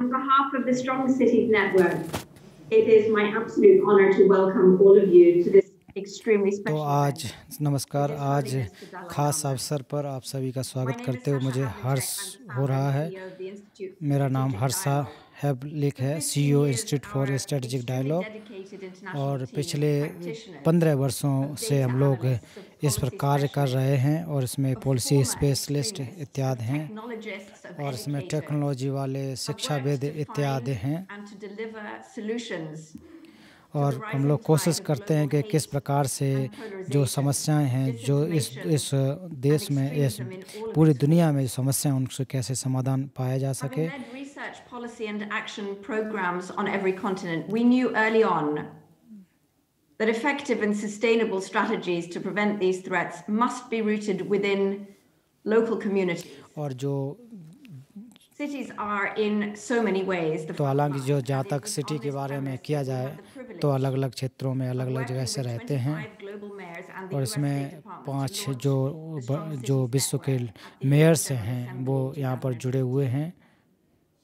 On behalf of the Strong Cities Network, it is my absolute honor to welcome all of you to this तो आज नमस्कार आज खास अवसर पर आप सभी का स्वागत करते हुए मुझे हर्ष हो रहा है मेरा नाम हर्षा हैव लिख है CEO institute for strategic dialogue और पिछले पंद्रह वर्षों से हम लोग इस पर कार्य कर रहे हैं और इसमें पॉलिसी स्पेशलिस्ट इत्यादि हैं और इसमें टेक्नोलॉजी वाले शिक्षाविद इत्यादि हैं और हम लोग कोशिश करते हैं कि किस प्रकार से जो समस्याएं हैं जो इस इस देश में इस पूरी दुनिया में जो समस्याएं उनसे कैसे समाधान पाया जा सके research, policy, and action programs on every continent, we knew early on that effective and sustainable strategies to prevent these threats must be rooted within local communities. और जो तो हालांकि जो जहाँ तक सिटी के बारे में किया जाए तो अलग अलग क्षेत्रों में अलग अलग जगह से रहते हैं और इसमें पांच जो जो विश्व के मेयर्स हैं वो यहाँ पर जुड़े हुए हैं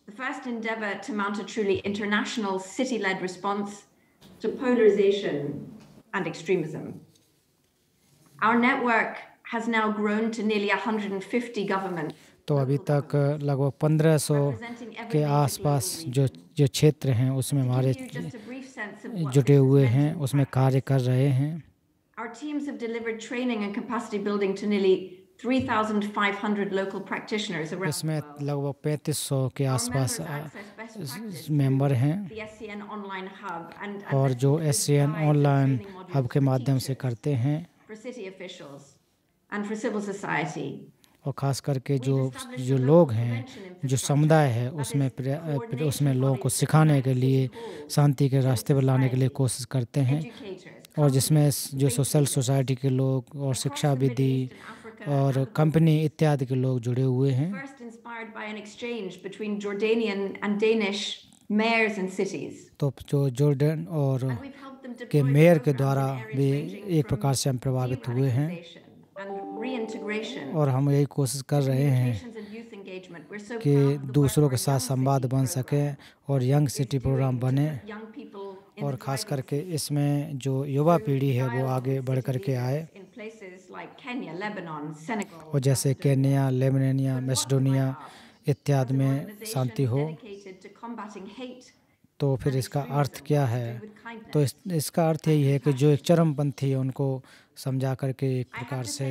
the first endeavor to mount a truly international city led response to polarization and extremism. Our network has now grown to nearly 150 governments. तो अभी तक लगभग 1500 के आसपास जो जो क्षेत्र हैं उसमें हमारे जुटे हुए हैं उसमें कार्य कर रहे हैं Our teams have delivered training and capacity building to nearly उसमें लगभग पैंतीस सौ के आसपास मेंबर uh, हैं e और जो S C N online hub के माध्यम से करते हैं और ख़ास करके जो जो लोग हैं जो समुदाय है उसमें उसमें लोगों को सिखाने के लिए शांति के रास्ते पर लाने के लिए कोशिश करते हैं और जिसमें जो सोशल सोसाइटी के लोग और शिक्षा विधि और कंपनी इत्यादि के लोग जुड़े हुए हैं तो जो जॉर्डन और के मेयर के द्वारा भी एक प्रकार से हम प्रभावित हुए हैं और हम यही कोशिश कर रहे हैं कि दूसरों के साथ संवाद बन सके और यंग सिटी प्रोग्राम बने और ख़ास करके इसमें जो युवा पीढ़ी है वो आगे बढ़ करके आए और जैसे केन्या लेबनानिया मैसडोनिया इत्यादि में शांति हो तो फिर इसका अर्थ क्या है तो इस, इसका अर्थ यही है कि जो एक चरमपंथी है उनको समझा करके एक प्रकार से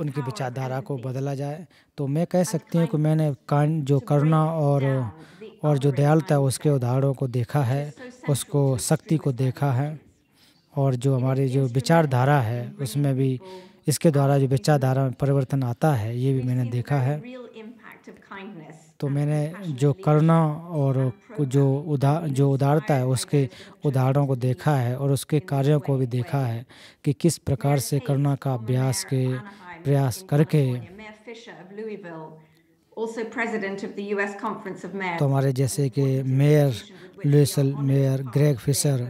उनकी विचारधारा को बदला जाए तो मैं कह सकती हूँ कि मैंने कान जो करुणा और और जो दयालुता है उसके उदाहरणों को देखा है उसको शक्ति को देखा है और जो हमारे जो विचारधारा है उसमें भी इसके द्वारा जो विचारधारा में परिवर्तन आता है ये भी मैंने देखा है तो मैंने जो करुणा और जो उदा जो उदारता है उसके उदाहरणों को देखा है और उसके कार्यों को भी देखा है कि किस प्रकार से करुणा का अभ्यास के प्रयास करके तो हमारे जैसे कि mayor Louisville mayor Greg Fischer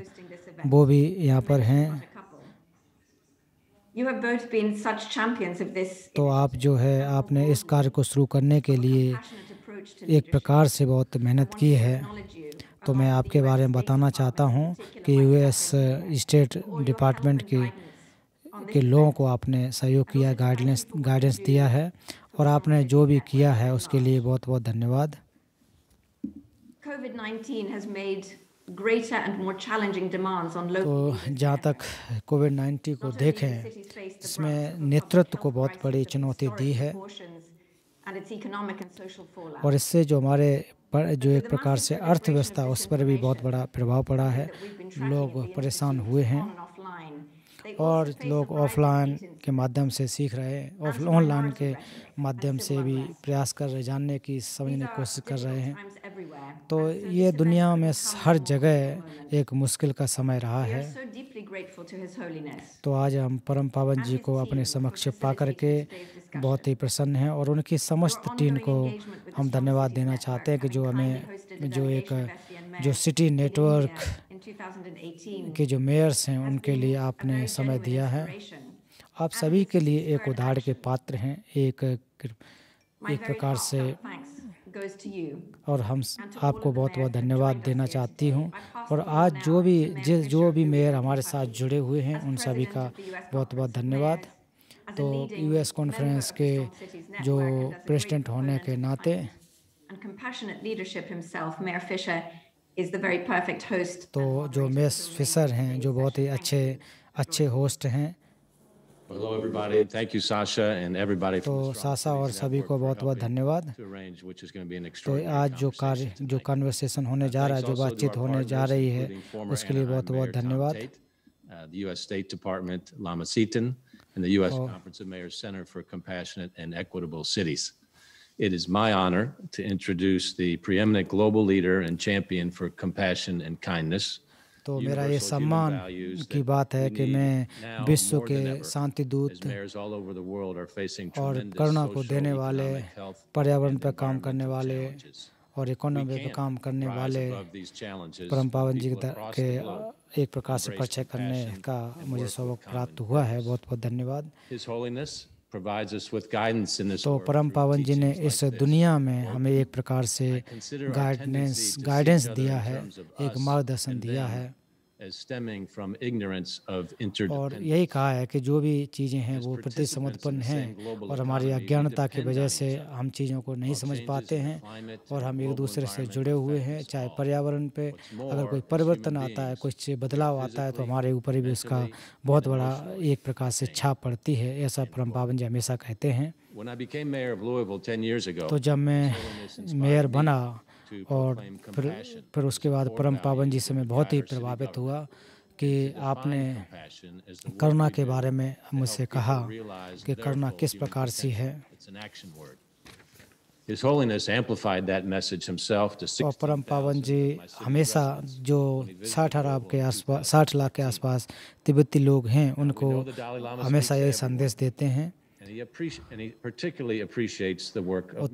वो भी यहाँ पर हैं तो आप जो है आपने इस कार्य को शुरू करने के लिए एक प्रकार से बहुत मेहनत की है तो मैं आपके बारे में बताना चाहता हूँ कि यूएस स्टेट डिपार्टमेंट के के लोगों को आपने सहयोग किया गाइडलाइंस गाइडेंस दिया है और आपने जो भी किया है उसके लिए बहुत बहुत धन्यवाद तो जहाँ तक कोविड 19 को देखें इसमें नेतृत्व को बहुत बड़ी चुनौती दी है और इससे जो हमारे जो एक प्रकार से अर्थव्यवस्था उस पर भी बहुत बड़ा प्रभाव पड़ा है लोग परेशान हुए हैं और लोग ऑफलाइन के माध्यम से सीख रहे हैं ऑनलाइन के माध्यम से भी प्रयास कर रहे जानने की समझने की कोशिश कर रहे हैं तो ये दुनिया में हर जगह एक मुश्किल का समय रहा है तो आज हम परम पावन जी को अपने समक्ष पा करके बहुत ही प्रसन्न हैं और उनकी समस्त टीम को हम धन्यवाद देना चाहते हैं कि जो हमें जो एक जो सिटी नेटवर्क के जो मेयर्स हैं उनके लिए आपने समय दिया है आप सभी के लिए एक उदाहरण के पात्र हैं एक एक प्रकार से और हम आपको बहुत बहुत धन्यवाद देना चाहती हूँ और आज जो भी जिस जो भी मेयर हमारे साथ जुड़े हुए हैं उन सभी का बहुत बहुत धन्यवाद तो यूएस कॉन्फ्रेंस के जो प्रेसिडेंट होने के नाते तो जो मेस फिशर हैं जो बहुत ही अच्छे अच्छे होस्ट हैं Hello everybody. Thank you, Sasha, and everybody तो साशा और सभी को बहुत बहुत धन्यवाद तो आज जो कार्य जो कन्वर्सेशन होने जा रहा है जो बातचीत होने जा रही है उसके लिए बहुत बहुत धन्यवाद uh, the U.S. State Department, Lama Seaton, and the U.S. Conference of Mayors Center for Compassionate and Equitable Cities. It is my honor to introduce the preeminent global leader and champion for compassion and kindness, तो मेरा ये सम्मान की बात है कि मैं विश्व के शांति दूत और करुणा को देने वाले पर्यावरण पर काम करने वाले और इकोनॉमी पर काम करने वाले परम पावन जी के एक प्रकार से परिचय करने का मुझे सौभाग्य प्राप्त हुआ है बहुत बहुत धन्यवाद तो परम पावन जी ने इस दुनिया में हमें एक प्रकार से गाइडेंस गाइडेंस दिया है एक मार्गदर्शन दिया है और यही कहा है कि जो भी चीज़ें हैं वो प्रतिसमर्पण हैं और हमारी अज्ञानता की वजह से हम चीज़ों को नहीं समझ पाते हैं और हम एक दूसरे से जुड़े हुए हैं चाहे पर्यावरण पे अगर कोई परिवर्तन आता है कुछ बदलाव आता है तो हमारे ऊपर भी उसका बहुत बड़ा एक प्रकार से छाप पड़ती है ऐसा परम पावन जी हमेशा कहते हैं तो जब मैं मेयर बना और फिर फिर उसके बाद परम पावन जी से मैं बहुत ही प्रभावित हुआ कि आपने करुणा के बारे में मुझसे कहा कि करुणा किस प्रकार सी है और परम पावन जी हमेशा जो साठ अरब के आसपास साठ लाख के आसपास तिब्बती लोग हैं उनको हमेशा यही संदेश देते हैं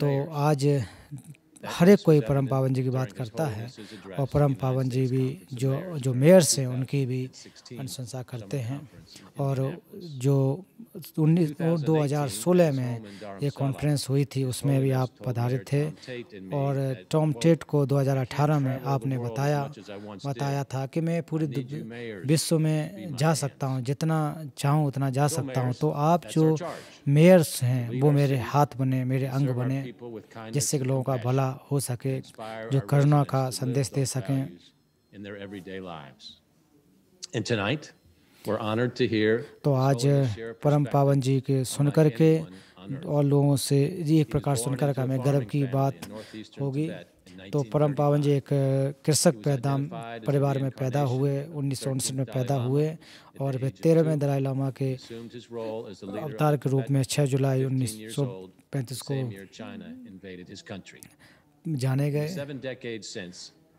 तो आज हर एक कोई परम पावन जी की बात करता है और परम पावन जी भी जो जो मेयर्स हैं उनकी भी अनुशंसा करते हैं और जो उन्नीस दो हज़ार सोलह में ये कॉन्फ्रेंस हुई थी उसमें भी आप पधारे थे और टॉम टेट को 2018 में आपने बताया बताया था कि मैं पूरे विश्व में जा सकता हूँ जितना चाहूँ उतना जा सकता हूँ तो आप जो मेयर्स हैं वो मेरे हाथ बने मेरे अंग बने जिससे लोगों का भला हो सके जो करुणा का संदेश दे सकें And tonight, तो आज परम पावन जी के सुनकर के और लोगों से ये एक प्रकार सुनकर का हमें गर्व की बात होगी तो परम पावन जी एक कृषक पैदा परिवार में पैदा हुए उन्नीस सौ उनसठ में पैदा हुए और वे तेरहवें दलाई लामा के अवतार के रूप में 6 जुलाई उन्नीस को जाने गए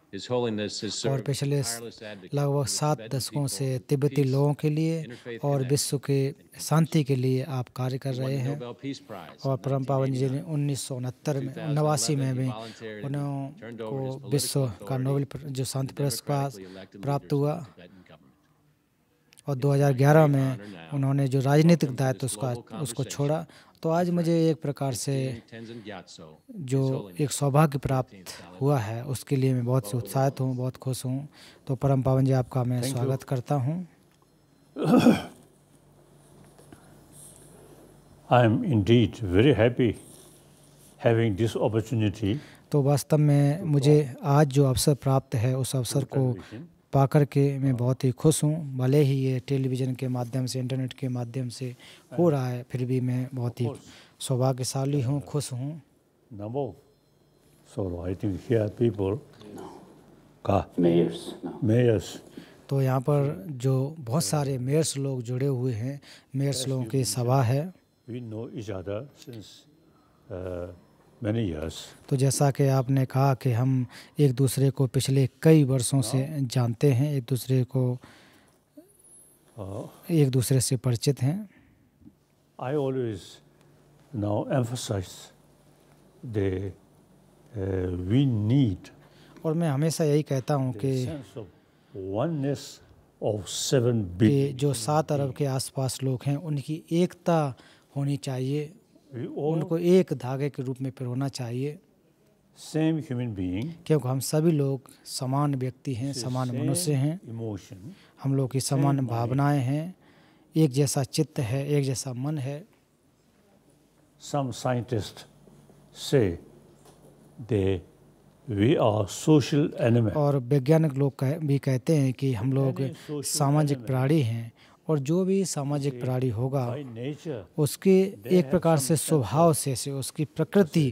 और पिछले लगभग सात दशकों से तिब्बती लोगों के लिए और विश्व के शांति के लिए आप कार्य कर रहे हैं और परम पावन जी ने उन्नीस सौ उनहत्तर में नवासी में भी उन्होंने विश्व का नोबेल जो शांति पुरस्कार प्राप्त हुआ और 2011 में उन्होंने जो राजनीतिक दायित्व उसका उसको छोड़ा तो आज मुझे एक प्रकार से जो एक सौभाग्य प्राप्त हुआ है उसके लिए मैं बहुत से उत्साहित हूँ बहुत खुश हूँ तो परम पावन जी आपका मैं स्वागत करता हूँ I am indeed very happy having this opportunity तो वास्तव में मुझे आज जो अवसर प्राप्त है उस अवसर को पा कर के मैं बहुत ही खुश हूँ भले ही ये टेलीविज़न के माध्यम से इंटरनेट के माध्यम से हो हाँ। रहा है फिर भी मैं बहुत ही सौभाग्यशाली हूँ खुश हूँ नमो So मेयर्स तो यहाँ पर जो बहुत सारे मेयर्स लोग जुड़े हुए हैं मेयर्स लोगों की सभा है We know each other since, uh, तो जैसा कि आपने कहा कि हम एक दूसरे को पिछले कई वर्षों से जानते हैं एक दूसरे को हाँ। एक दूसरे से परिचित हैं I always now emphasise they we need और मैं हमेशा यही कहता हूँ कि कि जो सात अरब के आसपास लोग हैं उनकी एकता होनी चाहिए उनको एक धागे के रूप में पिरोना चाहिए सेम ह्यूमन बीइंग क्योंकि हम सभी लोग समान व्यक्ति हैं समान मनुष्य हैं इमोशन हम लोग की समान भावनाएं हैं एक जैसा चित्त है एक जैसा मन है some scientist say they we are social animal और वैज्ञानिक लोग कह, भी कहते हैं कि हम लोग सामाजिक प्राणी हैं और जो भी सामाजिक प्राणी होगा उसके एक प्रकार से स्वभाव से से उसकी प्रकृति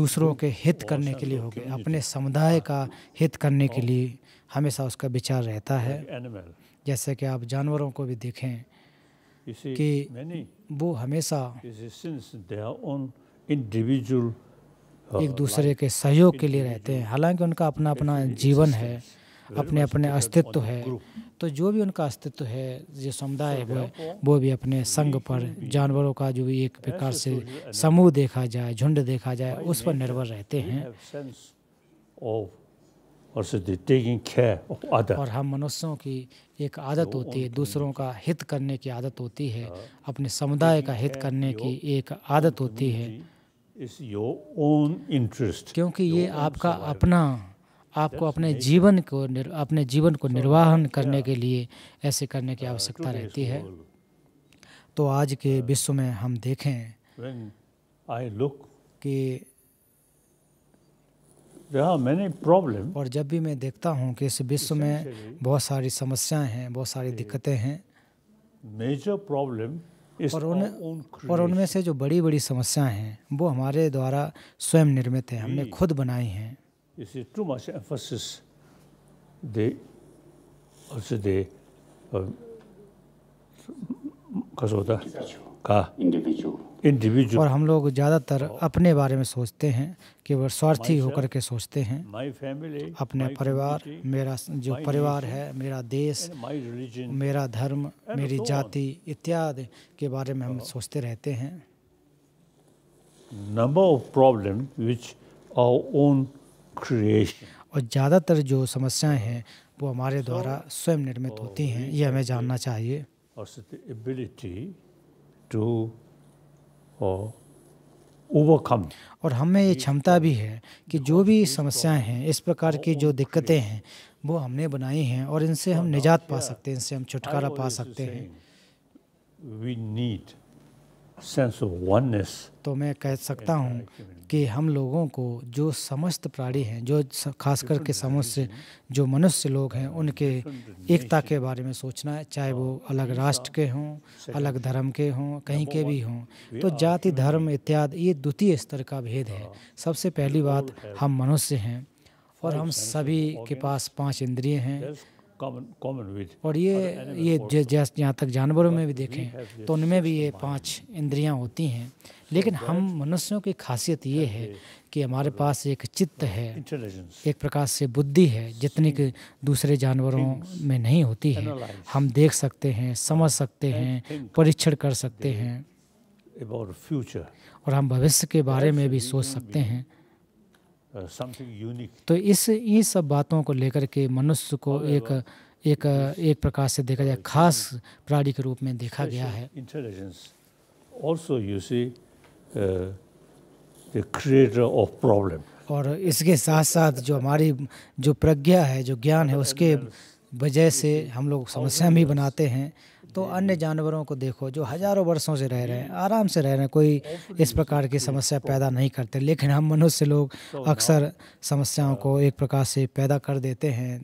दूसरों के हित करने के लिए होगी अपने समुदाय हाँ। का हित करने के लिए हमेशा उसका विचार रहता है जैसे कि आप जानवरों को भी देखें कि वो हमेशा एक uh, दूसरे के सहयोग के लिए रहते हैं हालांकि उनका अपना अपना जीवन है अपने अपने अस्तित्व है तो जो भी उनका अस्तित्व है जो समुदाय तो है वो भी अपने संघ पर जानवरों का जो भी एक प्रकार से समूह देखा जाए झुंड देखा जाए उस पर निर्भर रहते हैं और हम मनुष्यों की एक आदत होती है दूसरों का हित करने की आदत होती है हाँ। अपने समुदाय का हित करने की एक आदत होती है क्योंकि ये आपका अपना आपको अपने जीवन को अपने जीवन को निर्वाहन करने के लिए ऐसे करने की uh, आवश्यकता रहती है तो आज के विश्व में हम देखें कि प्रॉब्लम और जब भी मैं देखता हूँ कि इस विश्व में बहुत सारी समस्याएं हैं बहुत सारी दिक्कतें हैं मेजर प्रॉब्लम और उन और उनमें से जो बड़ी बड़ी समस्याएं हैं वो हमारे द्वारा स्वयं निर्मित हैं हमने खुद बनाई हैं you see too much emphasis the also the uh, um, कसोता का इंडिविजुअल और हम लोग ज़्यादातर अपने बारे में सोचते हैं कि वह स्वार्थी होकर के सोचते हैं अपने परिवार मेरा जो परिवार है मेरा देश मेरा धर्म मेरी जाति इत्यादि के बारे में हम सोचते रहते हैं number of problem which our own creation. और ज़्यादातर जो समस्याएं हैं वो हमारे द्वारा स्वयं निर्मित oh, होती हैं ये हमें जानना चाहिए also और हमें ये क्षमता भी है कि जो भी समस्याएं हैं इस प्रकार की जो दिक्कतें हैं वो हमने बनाई हैं और इनसे हम निजात पा सकते हैं इनसे हम छुटकारा पा सकते हैं वी नीड तो मैं कह सकता हूँ कि हम लोगों को जो समस्त प्राणी हैं जो खास करके समस्त जो मनुष्य लोग हैं उनके एकता के बारे में सोचना है चाहे वो अलग राष्ट्र के हों अलग धर्म के हों कहीं के भी हों तो जाति धर्म इत्यादि ये द्वितीय स्तर का भेद है सबसे पहली बात हम मनुष्य हैं और हम सभी के पास पांच इंद्रिय हैं और ये ये जैसे जहाँ तक जानवरों में भी देखें तो उनमें भी ये पांच इंद्रियां होती हैं लेकिन हम मनुष्यों की खासियत ये है कि हमारे पास एक चित्त है एक प्रकार से बुद्धि है जितनी कि दूसरे जानवरों में नहीं होती है हम देख सकते हैं समझ सकते हैं परीक्षण कर सकते हैं और हम भविष्य के बारे में भी सोच सकते हैं Uh, तो इस इन सब बातों को लेकर के मनुष्य को एक एक एक प्रकार से देखा जाए खास प्राणी के रूप में देखा गया है intelligence also see uh, the creator और इसके साथ साथ जो हमारी जो प्रज्ञा है जो ज्ञान है उसके वजह से हम लोग समस्या भी बनाते हैं तो अन्य जानवरों को देखो जो हजारों वर्षों से रह रहे हैं आराम से रह रहे हैं कोई इस प्रकार की समस्या पैदा नहीं करते लेकिन हम मनुष्य लोग अक्सर समस्याओं को एक प्रकार से पैदा कर देते हैं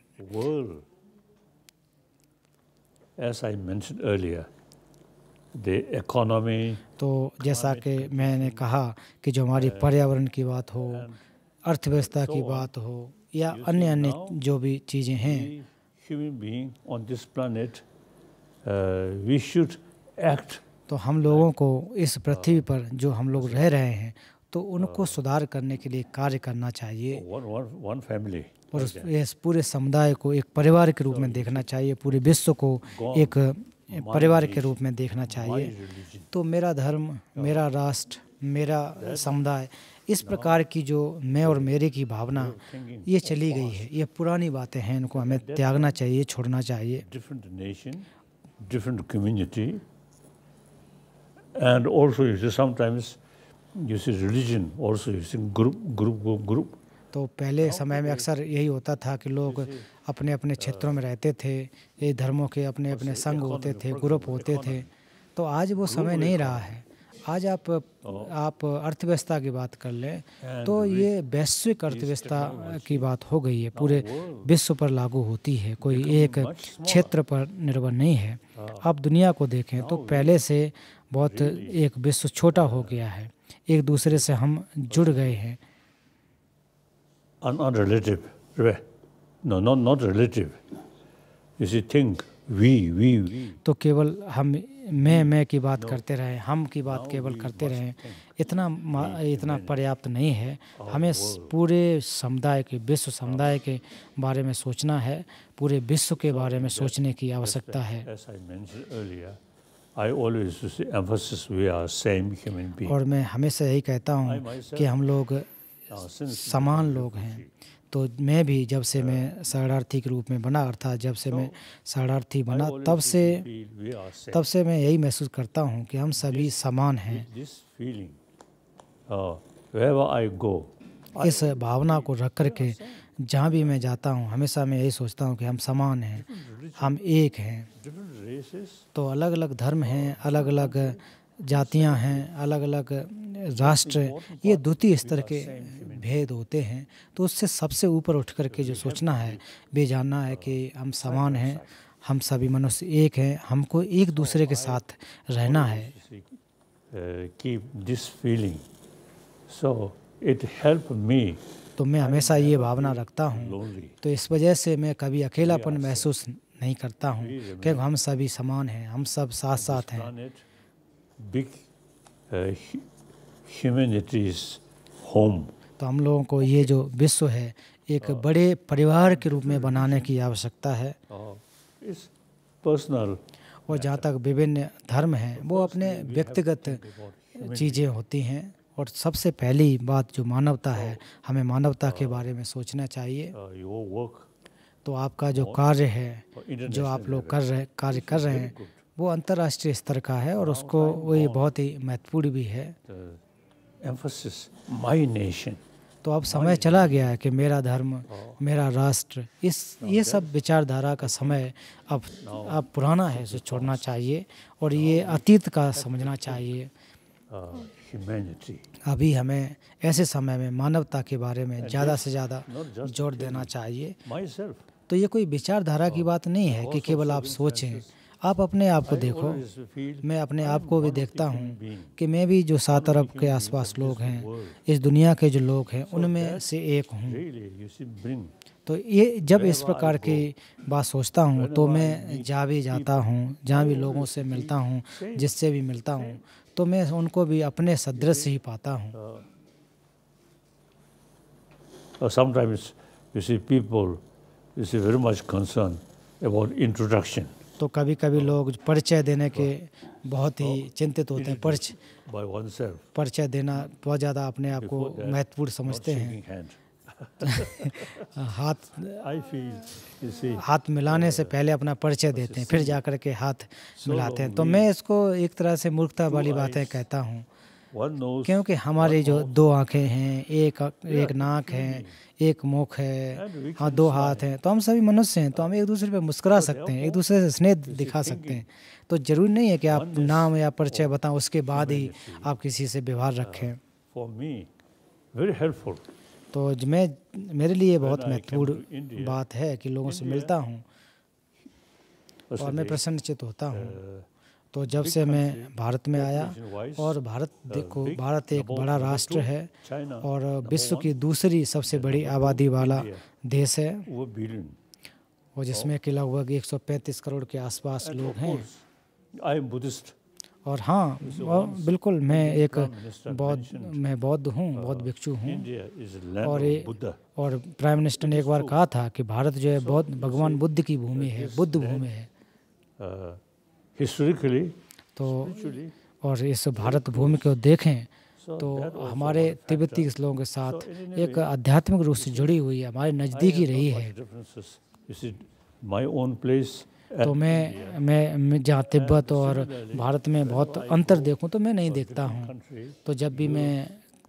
तो जैसा कि मैंने कहा कि जो हमारी पर्यावरण की बात हो अर्थव्यवस्था की बात हो या अन्य अन्य जो भी चीज़ें हैं वी शुड एक्ट तो हम लोगों को इस पृथ्वी पर जो हम लोग रह रहे हैं तो उनको uh, सुधार करने के लिए कार्य करना चाहिए फैमिली और इस पूरे समुदाय को एक परिवार के रूप में देखना चाहिए पूरे विश्व को एक परिवार के रूप में देखना चाहिए तो मेरा धर्म मेरा राष्ट्र मेरा समुदाय इस प्रकार की जो मैं और मेरे की भावना ये चली गई है ये पुरानी बातें हैं इनको हमें त्यागना चाहिए छोड़ना चाहिए different community. And also you see sometimes you see religion also you see group, group, group, group. तो पहले समय में अक्सर यही होता था कि लोग अपने अपने क्षेत्रों में रहते थे ये धर्मों के अपने अपने संघ होते थे ग्रुप होते थे तो आज वो समय नहीं रहा है आज आप आप अर्थव्यवस्था की बात कर लें तो ये वैश्विक अर्थव्यवस्था की बात हो गई है पूरे विश्व पर लागू होती है कोई एक क्षेत्र पर निर्भर नहीं है आप दुनिया को देखें तो पहले से बहुत एक विश्व छोटा हो गया है एक दूसरे से हम जुड़ गए हैं तो केवल हम मैं हम्म। मैं की बात करते रहे हम की बात केवल करते रहे इतना इतना पर्याप्त नहीं है हमें पूरे समुदाय के विश्व समुदाय के बारे में सोचना है पूरे विश्व के बारे में सोचने की आवश्यकता है और मैं हमेशा यही कहता हूँ कि हम लोग समान लोग हैं तो मैं भी जब से हाँ। मैं शरणार्थी के रूप में बना अर्थात जब से मैं तो शरणार्थी बना तब से तब से मैं यही महसूस करता हूँ कि हम सभी समान हैं uh, इस भावना को रख कर के जहाँ भी मैं जाता हूँ हमेशा मैं यही सोचता हूँ कि हम समान हैं हम एक हैं तो अलग अलग धर्म हैं अलग अलग जातियाँ हैं अलग अलग राष्ट्र ये द्वितीय स्तर के भेद होते हैं तो उससे सबसे ऊपर उठ कर के जो सोचना है वे जानना है कि हम समान हैं हम सभी मनुष्य एक हैं हमको एक दूसरे के साथ रहना है keep this feeling so it help me तो मैं हमेशा ये भावना रखता हूँ तो इस वजह से मैं कभी अकेलापन महसूस नहीं करता हूँ क्योंकि हम सभी समान हैं हम सब साथ साथ हैं uh, होम तो हम लोगों को ये जो विश्व है एक हाँ। बड़े परिवार के रूप में बनाने की आवश्यकता है हाँ। इस पर्सनल और जहाँ तक विभिन्न धर्म हैं वो अपने व्यक्तिगत चीज़ें होती हैं और सबसे पहली बात जो मानवता है हाँ। हमें मानवता के बारे में सोचना चाहिए तो आपका जो कार्य है जो आप लोग कर रहे कार्य कर रहे हैं वो अंतर्राष्ट्रीय स्तर का है और उसको वही बहुत ही महत्वपूर्ण भी है एम्फोसिस माय नेशन तो अब समय चला गया है कि मेरा धर्म मेरा राष्ट्र इस ये सब विचारधारा का समय अब अब पुराना है इसे छोड़ना चाहिए और ये अतीत का समझना चाहिए uh, अभी हमें ऐसे समय में मानवता के बारे में ज़्यादा से ज़्यादा जोर देना चाहिए तो ये कोई विचारधारा की uh, बात नहीं है कि केवल आप सोचें आप अपने आप को देखो मैं अपने आप को भी देखता हूँ कि मैं भी जो सात अरब के आसपास लोग हैं इस दुनिया के जो लोग हैं उनमें से एक हूँ तो ये जब इस प्रकार की बात सोचता हूँ तो मैं जा भी जाता हूँ जहाँ भी लोगों से मिलता हूँ जिससे भी मिलता हूँ तो मैं उनको भी अपने सदृश ही पाता हूँ sometimes you see people you see very much concern about introduction तो कभी कभी लोग परिचय देने के बहुत ही चिंतित होते हैं परिचय परिचय देना बहुत ज़्यादा अपने आप को महत्वपूर्ण समझते हैं हाथ हाथ मिलाने से पहले अपना परिचय देते हैं फिर जा कर के हाथ मिलाते हैं तो मैं इसको एक तरह से मूर्खता वाली बातें कहता हूँ क्योंकि हमारे जो दो आंखें हैं एक एक नाक है एक मुख है हाँ दो हाथ हैं तो हम सभी मनुष्य हैं तो हम एक दूसरे पे मुस्कुरा सकते हैं एक दूसरे से स्नेह दिखा सकते हैं तो जरूरी नहीं है कि आप नाम या परिचय बताएं उसके बाद ही आप किसी से व्यवहार uh, रखें तो मैं मेरे लिए बहुत महत्वपूर्ण बात है कि लोगों से मिलता हूँ और मैं प्रसन्नचित होता हूँ uh, तो जब से मैं भारत में आया और भारत uh, देखो भारत एक बड़ा राष्ट्र है और विश्व की दूसरी सबसे बड़ी आबादी वाला देश है और जिसमें oh. कि लगभग 135 करोड़ के आसपास लोग हैं और हाँ बिल्कुल मैं एक बौद्ध मैं बौद्ध हूँ uh, बौद्ध भिक्षु हूँ और ए, और प्राइम मिनिस्टर ने एक बार कहा था कि भारत जो है बौद्ध भगवान बुद्ध की भूमि uh, है बुद्ध भूमि है historically, तो और इस भारत भूमि को देखें तो हमारे तिब्बती लोगों के साथ एक आध्यात्मिक रूप से जुड़ी हुई है हमारे नज़दीकी रही है तो मैं मैं जहाँ तिब्बत और भारत में बहुत अंतर देखूं तो मैं नहीं देखता हूं तो जब भी मैं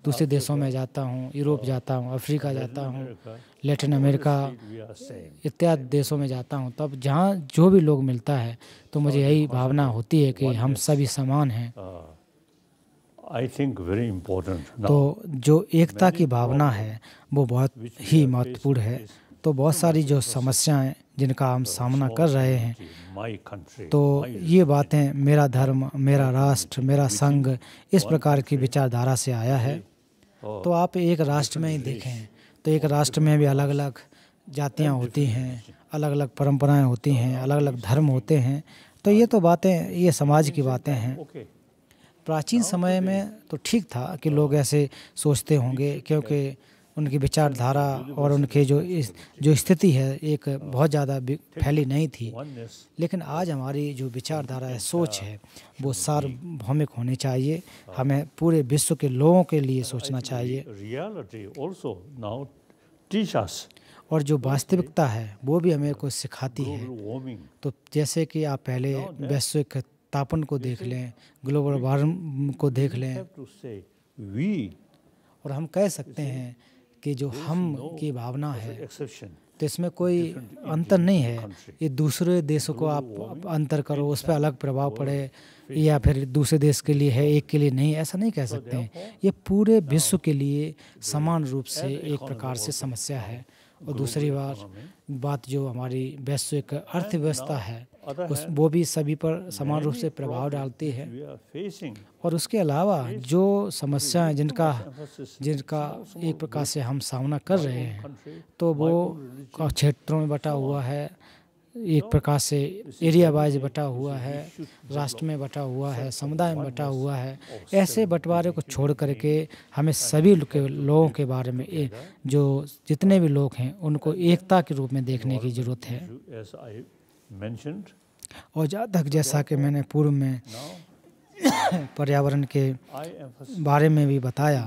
दूसरे देशों में जाता हूँ यूरोप जाता हूँ अफ्रीका जाता हूँ लेटिन अमेरिका इत्यादि देशों में जाता हूँ तब जहाँ जो भी लोग मिलता है तो हाँ, मुझे यही भावना होती है कि हम सभी समान हैं आई थिंक वेरी इम्पोर्टेंट तो जो एकता की भावना है वो बहुत ही महत्वपूर्ण है तो बहुत सारी जो समस्याएं जिनका हम सामना कर रहे हैं तो ये बातें मेरा धर्म मेरा राष्ट्र मेरा संघ इस प्रकार की विचारधारा से आया है तो आप एक राष्ट्र में ही देखें तो एक राष्ट्र में भी अलग अलग जातियाँ होती हैं अलग अलग परंपराएं होती हैं अलग अलग धर्म होते हैं तो ये तो बातें ये समाज की बातें हैं प्राचीन हाँ, समय तो में तो ठीक था कि लोग ऐसे सोचते होंगे क्योंकि उनकी विचारधारा और उनके जो इस, जो स्थिति है एक बहुत ज़्यादा फैली नहीं थी लेकिन आज हमारी जो विचारधारा है सोच है वो सार्वभौमिक होनी चाहिए हमें पूरे विश्व के लोगों के लिए सोचना चाहिए और जो वास्तविकता है वो भी हमें कुछ सिखाती है तो जैसे कि आप पहले वैश्विक तापन को देख लें ग्लोबल वार्म को देख लें और हम कह सकते हैं कि जो हम की भावना है तो इसमें कोई अंतर नहीं है ये दूसरे देशों को आप अंतर करो उस पर अलग प्रभाव पड़े या फिर दूसरे देश के लिए है एक के लिए नहीं ऐसा नहीं कह सकते हैं ये पूरे विश्व के लिए समान रूप से एक प्रकार से समस्या है और दूसरी बार बात जो हमारी वैश्विक अर्थव्यवस्था है उस वो भी सभी पर समान रूप से प्रभाव डालती है और उसके अलावा जो समस्याएं जिनका जिनका एक प्रकार से हम सामना कर रहे हैं तो वो क्षेत्रों में बटा हुआ है एक प्रकार से एरिया वाइज बटा हुआ है राष्ट्र में बटा हुआ है समुदाय में बटा हुआ है ऐसे बंटवारे को छोड़ करके हमें सभी के लोगों के बारे में जो जितने भी लोग हैं उनको एकता के रूप में देखने की ज़रूरत है और जहाँ तक जैसा कि मैंने पूर्व में पर्यावरण के बारे में भी बताया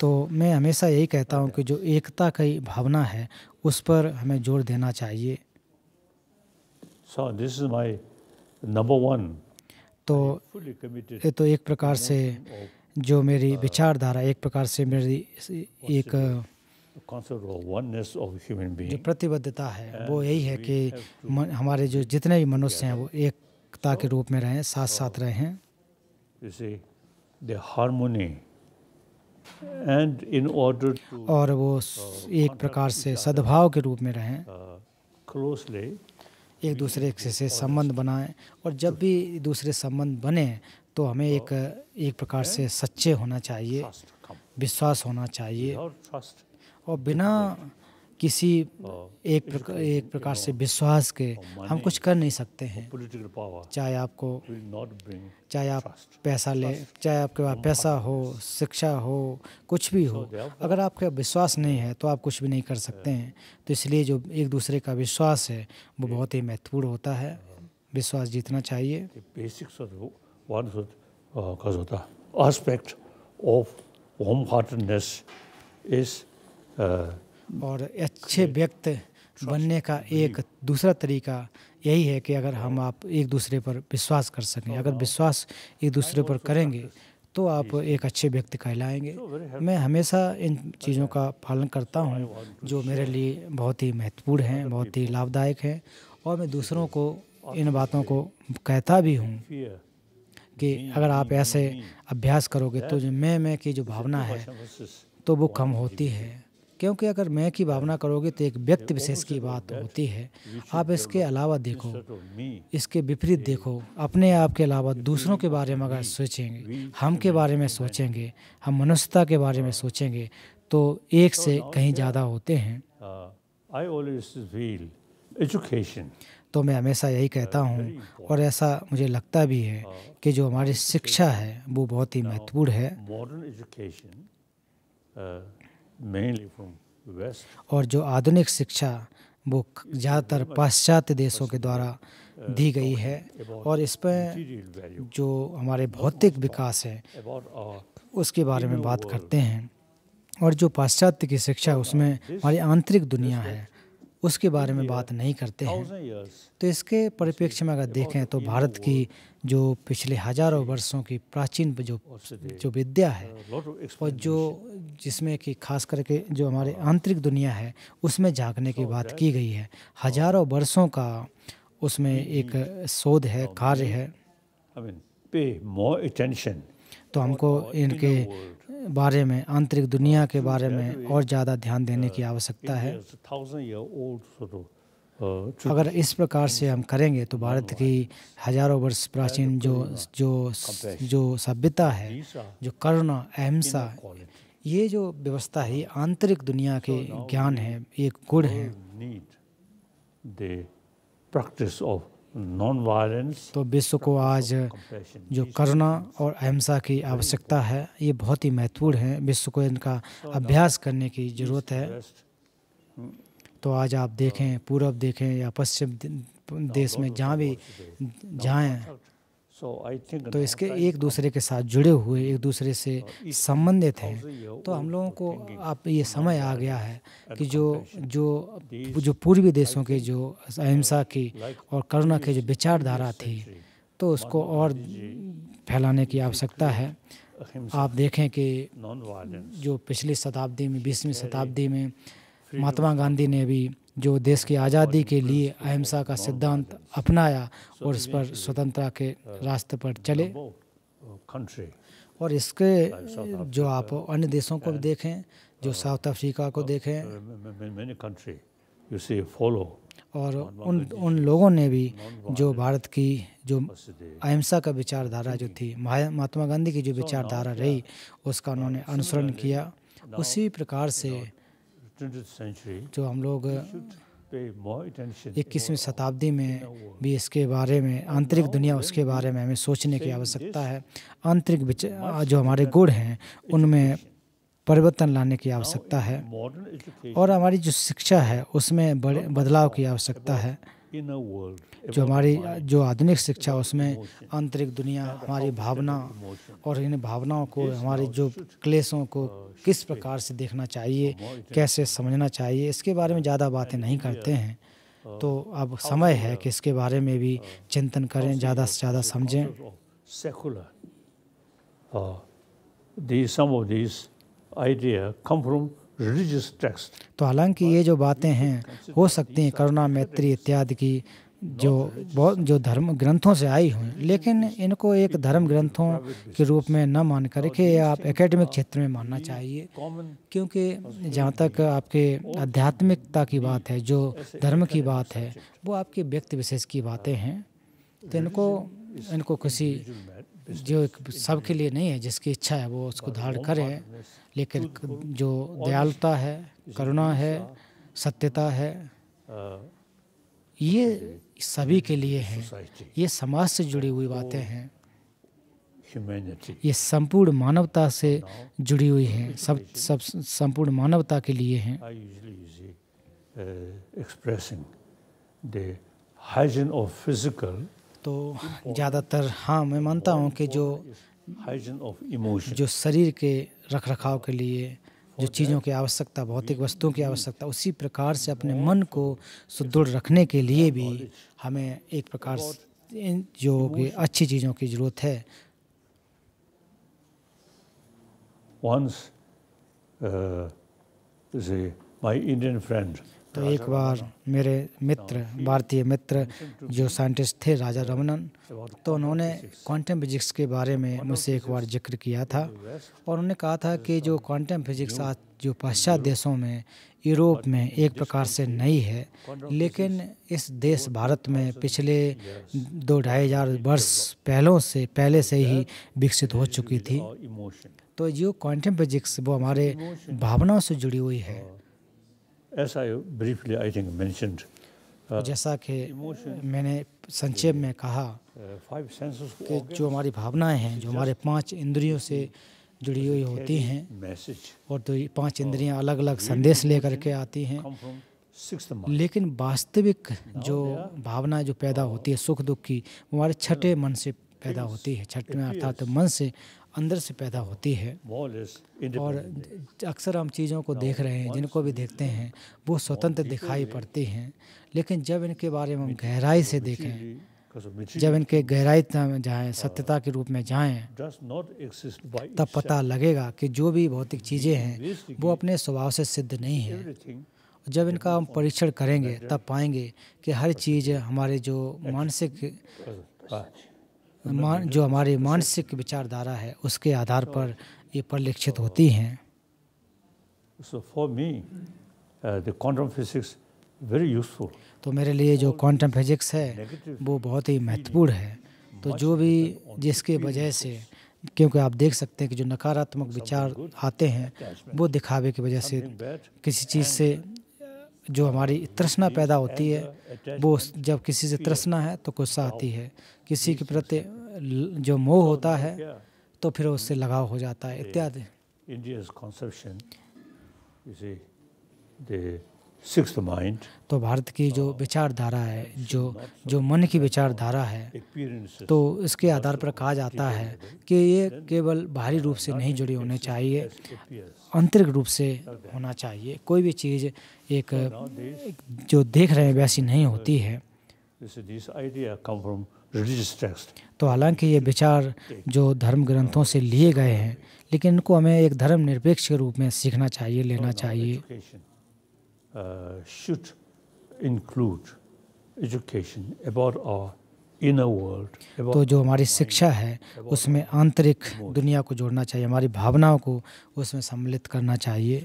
तो मैं हमेशा यही कहता हूँ कि जो एकता की भावना है उस पर हमें जोर देना चाहिए तो ये तो एक प्रकार से जो मेरी uh, विचारधारा एक प्रकार से मेरी एक जो प्रतिबद्धता है वो यही है कि हमारे जो जितने भी मनुष्य हैं वो एकता के रूप में रहें साथ साथ रहें और वो uh, एक प्रकार से सद्भाव के रूप में रहें uh, एक दूसरे से संबंध बनाएं और जब भी दूसरे संबंध बने तो हमें एक एक प्रकार से सच्चे होना चाहिए विश्वास होना चाहिए और बिना किसी एक प्रकार एक प्रकार से विश्वास के हम कुछ कर नहीं सकते हैं चाहे आपको चाहे आप पैसा ले चाहे आपके पास पैसा हो शिक्षा हो कुछ भी हो अगर आपके विश्वास नहीं है तो आप कुछ भी नहीं कर सकते हैं तो इसलिए जो एक दूसरे का विश्वास है वो बहुत ही महत्वपूर्ण होता है विश्वास जीतना चाहिए और अच्छे व्यक्त बनने का एक दूसरा तरीका यही है कि अगर हम आप एक दूसरे पर विश्वास कर सकें अगर विश्वास एक दूसरे पर करेंगे तो आप एक अच्छे व्यक्ति कहलाएंगे मैं हमेशा इन चीज़ों का पालन करता हूँ जो मेरे लिए बहुत ही महत्वपूर्ण हैं बहुत ही लाभदायक हैं और मैं दूसरों को इन बातों को कहता भी हूँ कि अगर आप ऐसे अभ्यास करोगे तो जो मैं मैं की जो भावना है तो वो कम होती है क्योंकि अगर मैं की भावना करोगे तो एक व्यक्ति विशेष की बात होती है आप इसके अलावा देखो इसके विपरीत देखो अपने आप के अलावा दूसरों के बारे में अगर सोचेंगे हम के बारे में सोचेंगे हम मनुष्यता के बारे में सोचेंगे तो एक से कहीं ज़्यादा होते हैं uh, तो मैं हमेशा यही कहता uh, हूँ और ऐसा मुझे लगता भी है uh, कि जो हमारी शिक्षा है वो बहुत ही महत्वपूर्ण है और जो आधुनिक शिक्षा वो ज़्यादातर पाश्चात्य देशों के uh, द्वारा दी गई है और इस पर जो हमारे भौतिक विकास है उसके बारे में बात करते हैं और जो पाश्चात्य की शिक्षा उसमें हमारी आंतरिक दुनिया है उसके बारे में बात नहीं करते हैं तो इसके परिप्रेक्ष्य में अगर देखें तो भारत की जो पिछले हजारों वर्षों की प्राचीन जो जो विद्या है और जो जिसमें कि खास करके जो हमारे हाँ। आंतरिक दुनिया है उसमें झांकने की बात की गई है हजारों वर्षों का उसमें एक शोध है कार्य है तो हमको इनके बारे में आंतरिक दुनिया के बारे में और ज़्यादा ध्यान देने की आवश्यकता है अगर इस प्रकार से हम करेंगे तो भारत की हजारों वर्ष प्राचीन जो जो जो सभ्यता है जो करुणा अहिंसा ये जो व्यवस्था है आंतरिक दुनिया के ज्ञान है एक गुण है प्रैक्टिस ऑफ तो विश्व को आज जो करुणा और अहिंसा की आवश्यकता है ये बहुत ही महत्वपूर्ण है विश्व को इनका अभ्यास करने की ज़रूरत है hmm, तो आज आप देखें पूरब देखें या पश्चिम देश में जहाँ भी जाएं तो इसके एक दूसरे के साथ जुड़े हुए एक दूसरे से संबंधित हैं तो हम लोगों को आप ये समय आ गया है कि जो जो जो पूर्वी देशों के जो अहिंसा uh, की और करुणा की जो विचारधारा थी तो उसको और फैलाने की आवश्यकता है आप देखें कि जो पिछली शताब्दी में बीसवीं शताब्दी में महात्मा गांधी ने भी जो देश की आज़ादी के लिए अहिंसा का सिद्धांत अपनाया और इस पर स्वतंत्रता के रास्ते पर चले uh, और इसके uh, जो आप uh, अन्य देशों को भी देखें जो साउथ अफ्रीका को देखें और उन उन लोगों ने भी जो भारत की जो अहिंसा का विचारधारा जो थी महात्मा गांधी की जो विचारधारा रही उसका उन्होंने अनुसरण किया उसी प्रकार से जो हम लोग इक्कीसवीं शताब्दी में भी इसके बारे में आंतरिक दुनिया उसके बारे में हमें सोचने की आवश्यकता है आंतरिक जो हमारे गुण हैं उनमें परिवर्तन लाने की आवश्यकता है और हमारी जो शिक्षा है उसमें बड़े बदलाव की आवश्यकता है जो हमारी जो आधुनिक शिक्षा उसमें आंतरिक दुनिया हमारी भावना और इन भावनाओं को हमारे जो क्लेशों को uh, किस प्रकार से देखना चाहिए कैसे समझना चाहिए इसके बारे में ज़्यादा बातें नहीं करते हैं uh, तो अब समय है कि इसके बारे में भी uh, चिंतन करें ज़्यादा से ज़्यादा समझें these some of these idea come from तो हालांकि ये जो बातें हैं हो सकती हैं करुणा मैत्री इत्यादि की जो बहुत जो धर्म ग्रंथों से आई हुई लेकिन इनको एक धर्म ग्रंथों के रूप में न मान करके आप एकेडमिक क्षेत्र में मानना चाहिए क्योंकि जहाँ तक आपके आध्यात्मिकता की बात है जो धर्म की बात है वो आपके व्यक्ति विशेष की बातें हैं तो इनको इनको किसी जो सबके लिए नहीं है जिसकी इच्छा है वो उसको धारण करे लेकिन जो दयालुता है करुणा है सत्यता है uh, ये सभी के लिए है ये समाज से जुड़ी हुई बातें हैं ये संपूर्ण मानवता से जुड़ी हुई हैं सब सब संपूर्ण मानवता के लिए हैं expressing the hygiene of physical तो ज़्यादातर हाँ मैं मानता हूँ कि जो जो शरीर के रख रखाव के लिए जो चीज़ों की आवश्यकता भौतिक वस्तुओं की आवश्यकता उसी प्रकार से अपने मन को सुदृढ़ रखने के लिए भी हमें एक प्रकार से जो कि अच्छी चीज़ों की ज़रूरत है Once, uh, my Indian friend तो एक बार मेरे मित्र हाँ, भारतीय मित्र जो साइंटिस्ट थे राजा रमनन तो उन्होंने क्वांटम फिजिक्स के बारे में मुझसे एक बार जिक्र किया था और उन्होंने कहा था कि जो क्वांटम फिजिक्स आज जो पाश्चात्य देशों में यूरोप में एक प्रकार से नई है लेकिन इस देश भारत में पिछले दो ढाई हज़ार वर्ष पहलों से पहले से ही विकसित हो चुकी थी तो जो क्वांटम फिजिक्स वो हमारे भावनाओं से जुड़ी हुई है हाँ। as I briefly, I think, mentioned, uh, जैसा कि मैंने संक्षेप में कहा uh, कि जो हमारी भावनाएं हैं जो हमारे पांच इंद्रियों से जुड़ी हुई होती हैं और तो ये पांच uh, इंद्रियां अलग अलग संदेश लेकर के आती हैं लेकिन वास्तविक जो भावना जो पैदा होती है सुख दुख की वो हमारे छठे मन से पैदा होती है छठवें अर्थात मन से अंदर से पैदा होती है और अक्सर हम चीज़ों को देख रहे हैं जिनको भी देखते हैं वो स्वतंत्र दिखाई पड़ती हैं लेकिन जब इनके बारे में हम गहराई से देखें जब इनके गहराई जाएं uh, सत्यता के रूप में जाएं तब पता लगेगा कि जो भी भौतिक चीज़ें हैं वो अपने स्वभाव से सिद्ध नहीं है जब इनका हम परीक्षण करेंगे तब पाएंगे कि हर चीज़ हमारे जो मानसिक जो हमारी मानसिक विचारधारा है उसके आधार तो पर ये परिलक्षित होती हैं so for me the quantum physics very useful तो मेरे लिए जो क्वांटम फिजिक्स है वो बहुत ही महत्वपूर्ण है तो जो भी जिसके वजह से क्योंकि आप देख सकते हैं कि जो नकारात्मक विचार आते हैं वो दिखावे की वजह से किसी चीज़ से जो हमारी तृष्णा पैदा होती है वो जब किसी से तृष्णा है तो गुस्सा आती है किसी के प्रति जो मोह होता है तो फिर उससे लगाव हो जाता है इत्यादि तो भारत की जो विचारधारा है जो जो मन की विचारधारा है तो इसके आधार पर कहा जाता है कि ये केवल बाहरी रूप से नहीं जुड़े होने चाहिए आंतरिक रूप से होना चाहिए कोई भी चीज़ एक जो देख रहे हैं वैसी नहीं होती है तो हालांकि ये विचार जो धर्म ग्रंथों से लिए गए हैं लेकिन इनको हमें एक धर्म निरपेक्ष के रूप में सीखना चाहिए लेना चाहिए Uh, should include education about our inner world. तो जो हमारी शिक्षा है उसमें आंतरिक दुनिया को जोड़ना चाहिए हमारी भावनाओं को उसमें सम्मिलित करना चाहिए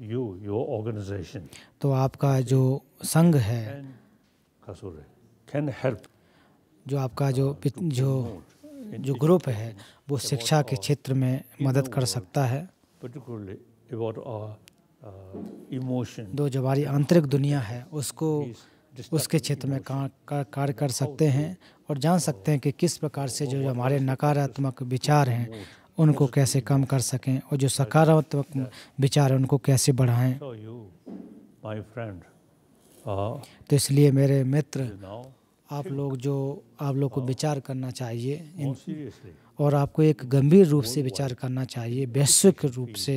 you, your organization, तो आपका जो संघ है हाँ, can help जो आपका जो uh, जो जो ग्रुप है वो शिक्षा के क्षेत्र में मदद कर सकता है particularly about our Uh, दो जो हमारी आंतरिक दुनिया है उसको उसके क्षेत्र में कार्य कर सकते हैं और जान सकते हैं कि किस प्रकार से जो हमारे नकारात्मक विचार हैं उनको कैसे कम कर सकें और जो सकारात्मक विचार हैं उनको कैसे बढ़ाएं uh, तो इसलिए मेरे मित्र आप लोग जो आप लोग को uh, विचार करना चाहिए और आपको एक गंभीर रूप से विचार करना चाहिए वैश्विक रूप से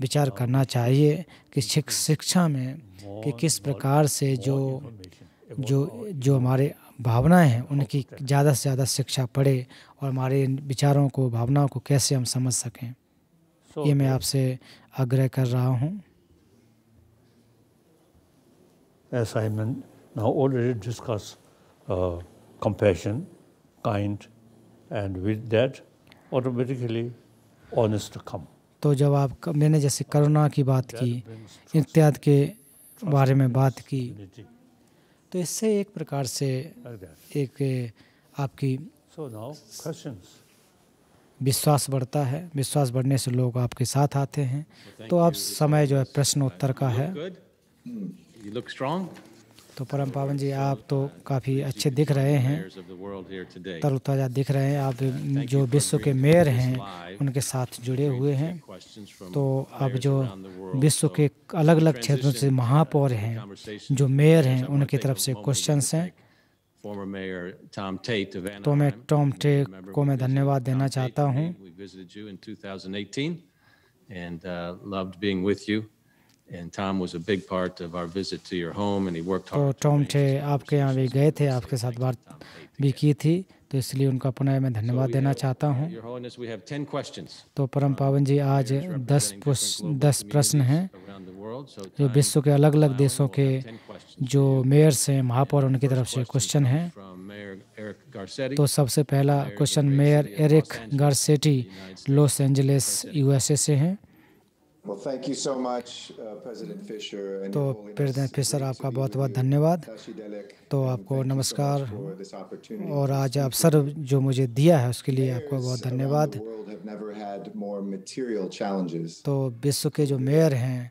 विचार करना चाहिए कि हाँ। शिक्षा में कि किस प्रकार से जो जो जो हमारे भावनाएं हैं उनकी ज़्यादा से ज़्यादा शिक्षा पढ़े और हमारे विचारों को भावनाओं को कैसे हम समझ सकें ये मैं आपसे आग्रह कर रहा हूँ As now already discussed uh, compassion, kind and with that automatically honest come तो जब आप मैंने जैसे करुणा की बात की इत्याद के बारे में बात की तो इससे एक प्रकार से एक आपकी विश्वास बढ़ता है विश्वास बढ़ने से लोग आपके साथ आते हैं तो अब समय जो है प्रश्न उत्तर का है तो परम पावन जी आप तो काफ़ी अच्छे दिख रहे हैं तरोताज़ा दिख रहे हैं आप जो विश्व के मेयर हैं उनके साथ जुड़े हुए हैं तो अब जो विश्व के अलग अलग क्षेत्रों से महापौर हैं जो मेयर हैं उनकी तरफ से क्वेश्चंस हैं तो मैं टॉम टे को मैं धन्यवाद देना चाहता हूँ तो टॉम थे आपके यहाँ भी गए थे आपके साथ बात भी की थी तो इसलिए उनका पुनः मैं धन्यवाद देना चाहता uh, हूँ तो परम uh, पावन जी आज दस दस प्रश्न हैं जो विश्व के अलग अलग देशों के जो मेयर्स हैं महापौर उनकी तरफ से क्वेश्चन हैं तो सबसे पहला question mayor Eric Garcetti Los Angeles USA से हैं Uh, तो प्रेसिडेंट फिशर आपका बहुत बहुत धन्यवाद तो आपको नमस्कार और आज अवसर जो मुझे दिया है उसके लिए आपको बहुत धन्यवाद तो विश्व के जो मेयर हैं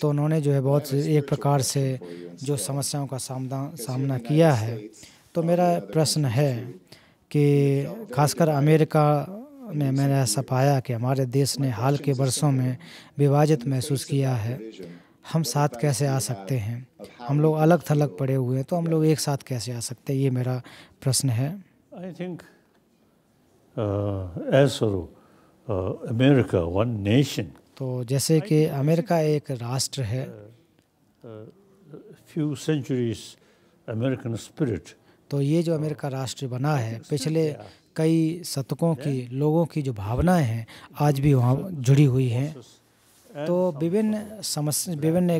तो उन्होंने जो है बहुत एक प्रकार से जो समस्याओं का सामना सामना किया है तो मेरा प्रश्न है कि खासकर अमेरिका में मैंने ऐसा पाया कि हमारे देश ने हाल के वर्षों में विभाजित महसूस किया है हम साथ कैसे आ सकते हैं हम लोग अलग थलग पड़े हुए हैं तो हम लोग एक साथ कैसे आ सकते हैं ये मेरा प्रश्न है I think America one nation तो जैसे कि अमेरिका एक राष्ट्र है फ्यू सेंचुरीज अमेरिकन स्पिरिट तो ये जो अमेरिका राष्ट्र बना है अच्छा, पिछले कई शतकों की लोगों की जो भावनाएं हैं आज भी वहाँ जुड़ी हुई हैं तो विभिन्न समस्या विभिन्न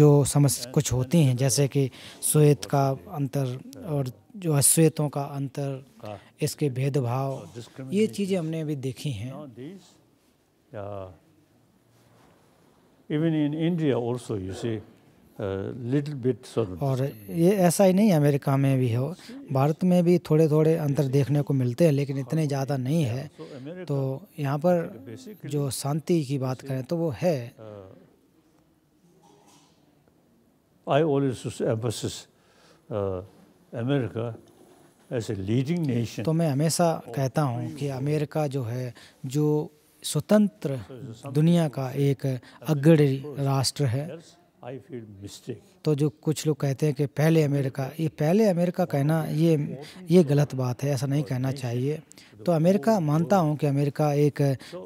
जो समस्या कुछ होती हैं जैसे कि श्वेत का अंतर और जो अश्वेतों का अंतर इसके भेदभाव ये चीज़ें हमने अभी देखी हैं even in India also you see little bit और ये ऐसा ही नहीं अमेरिका में भी हो भारत में भी थोड़े थोड़े अंतर देखने को मिलते हैं लेकिन इतने ज़्यादा नहीं है तो यहाँ पर जो शांति की बात करें तो वो है I always America as a leading nation तो मैं हमेशा कहता हूँ कि अमेरिका जो है जो स्वतंत्र दुनिया का एक अग्रणी राष्ट्र है तो जो कुछ लोग कहते हैं कि पहले अमेरिका ये पहले अमेरिका कहना ये ये गलत बात है ऐसा नहीं कहना चाहिए तो अमेरिका मानता हूँ कि अमेरिका एक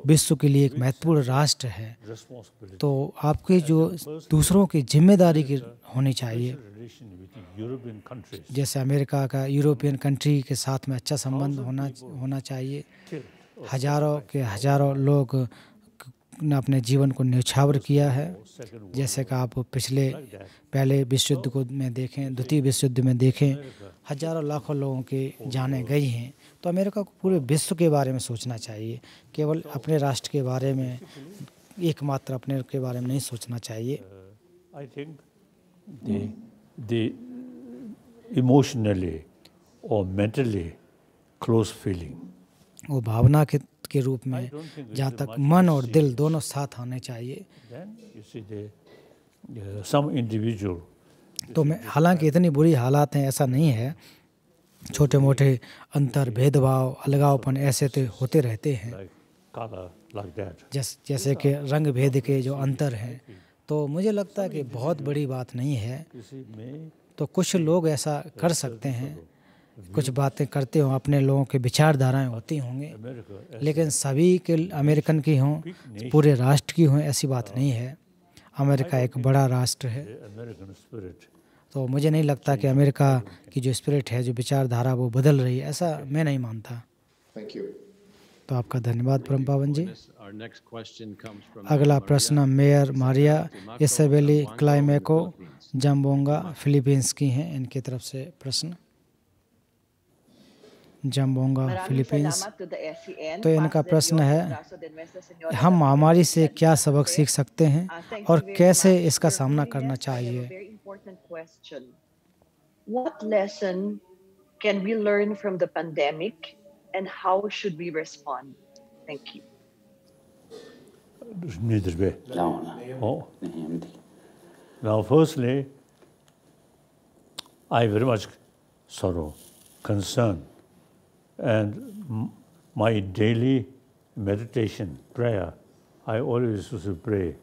विश्व के लिए एक महत्वपूर्ण राष्ट्र है तो आपके जो दूसरों की जिम्मेदारी की होनी चाहिए जैसे अमेरिका का यूरोपियन कंट्री के साथ में अच्छा संबंध होना होना चाहिए हजारों के हजारों लोग ने अपने जीवन को न्यौछावर किया है जैसे कि आप पिछले पहले विश्व युद्ध को में देखें द्वितीय विश्व युद्ध में देखें हजारों लाखों लोगों की जाने गई हैं तो अमेरिका को पूरे विश्व के बारे में सोचना चाहिए केवल अपने राष्ट्र के बारे में एकमात्र अपने के बारे में नहीं सोचना चाहिए आई थिंक इमोशनली और मेंटली क्लोज फीलिंग वो भावना के के रूप में जहाँ तक मन और दिल दोनों साथ आने चाहिए इंडिविजुअल तो मैं हालांकि इतनी बुरी हालात हैं ऐसा नहीं है छोटे मोटे अंतर भेदभाव अलगावपन ऐसे तो होते रहते हैं जैसे कि रंग भेद के जो अंतर हैं तो मुझे लगता है कि बहुत बड़ी बात नहीं है तो कुछ लोग ऐसा कर सकते हैं कुछ बातें करते हों अपने लोगों के विचारधाराएं होती होंगी लेकिन सभी के अमेरिकन की हों पूरे राष्ट्र की हों ऐसी बात नहीं है अमेरिका एक बड़ा राष्ट्र है तो मुझे नहीं लगता कि अमेरिका की जो स्पिरिट है जो विचारधारा वो बदल रही है ऐसा मैं नहीं मानता तो आपका धन्यवाद परम पावन जी अगला प्रश्न mayor Maria Isabelle Climaco Zamboanga Philippines की हैं इनकी तरफ से प्रश्न जम्बोंगा फिलीपींस तो इनका प्रश्न है हम महामारी से क्या सबक सीख सकते हैं और कैसे इसका सामना करना चाहिए What lesson can we learn from the pandemic and how should we respond? Thank you. Nedir be? O. Well, firstly, I very much sorrow, concern. And my daily meditation, prayer, I always used to pray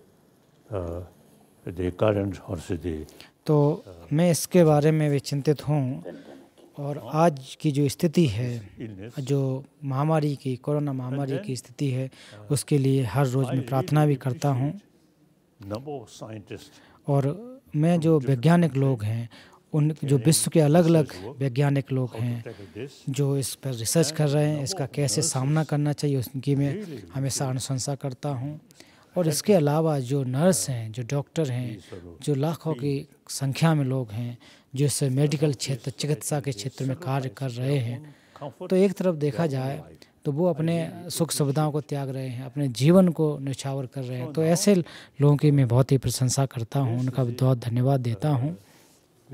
uh, the current Harsidi. तो मैं इसके बारे में भी चिंतित हूँ और आज की जो स्थिति है जो महामारी की कोरोना महामारी की स्थिति है uh, उसके लिए हर रोज़ मैं प्रार्थना भी करता हूँ और मैं जो वैज्ञानिक लोग हैं उन जो विश्व के अलग अलग वैज्ञानिक लोग हैं जो इस पर रिसर्च कर रहे हैं इसका कैसे सामना करना चाहिए उनकी मैं हमेशा अनुशंसा करता हूँ और इसके अलावा जो नर्स हैं जो डॉक्टर हैं जो लाखों की संख्या में लोग हैं जो इस मेडिकल क्षेत्र चिकित्सा के क्षेत्र में कार्य कर रहे हैं तो एक तरफ देखा जाए तो वो अपने सुख सुविधाओं को त्याग रहे हैं अपने जीवन को निछावर कर रहे हैं तो ऐसे लोगों की मैं बहुत ही प्रशंसा करता हूँ उनका बहुत धन्यवाद देता हूँ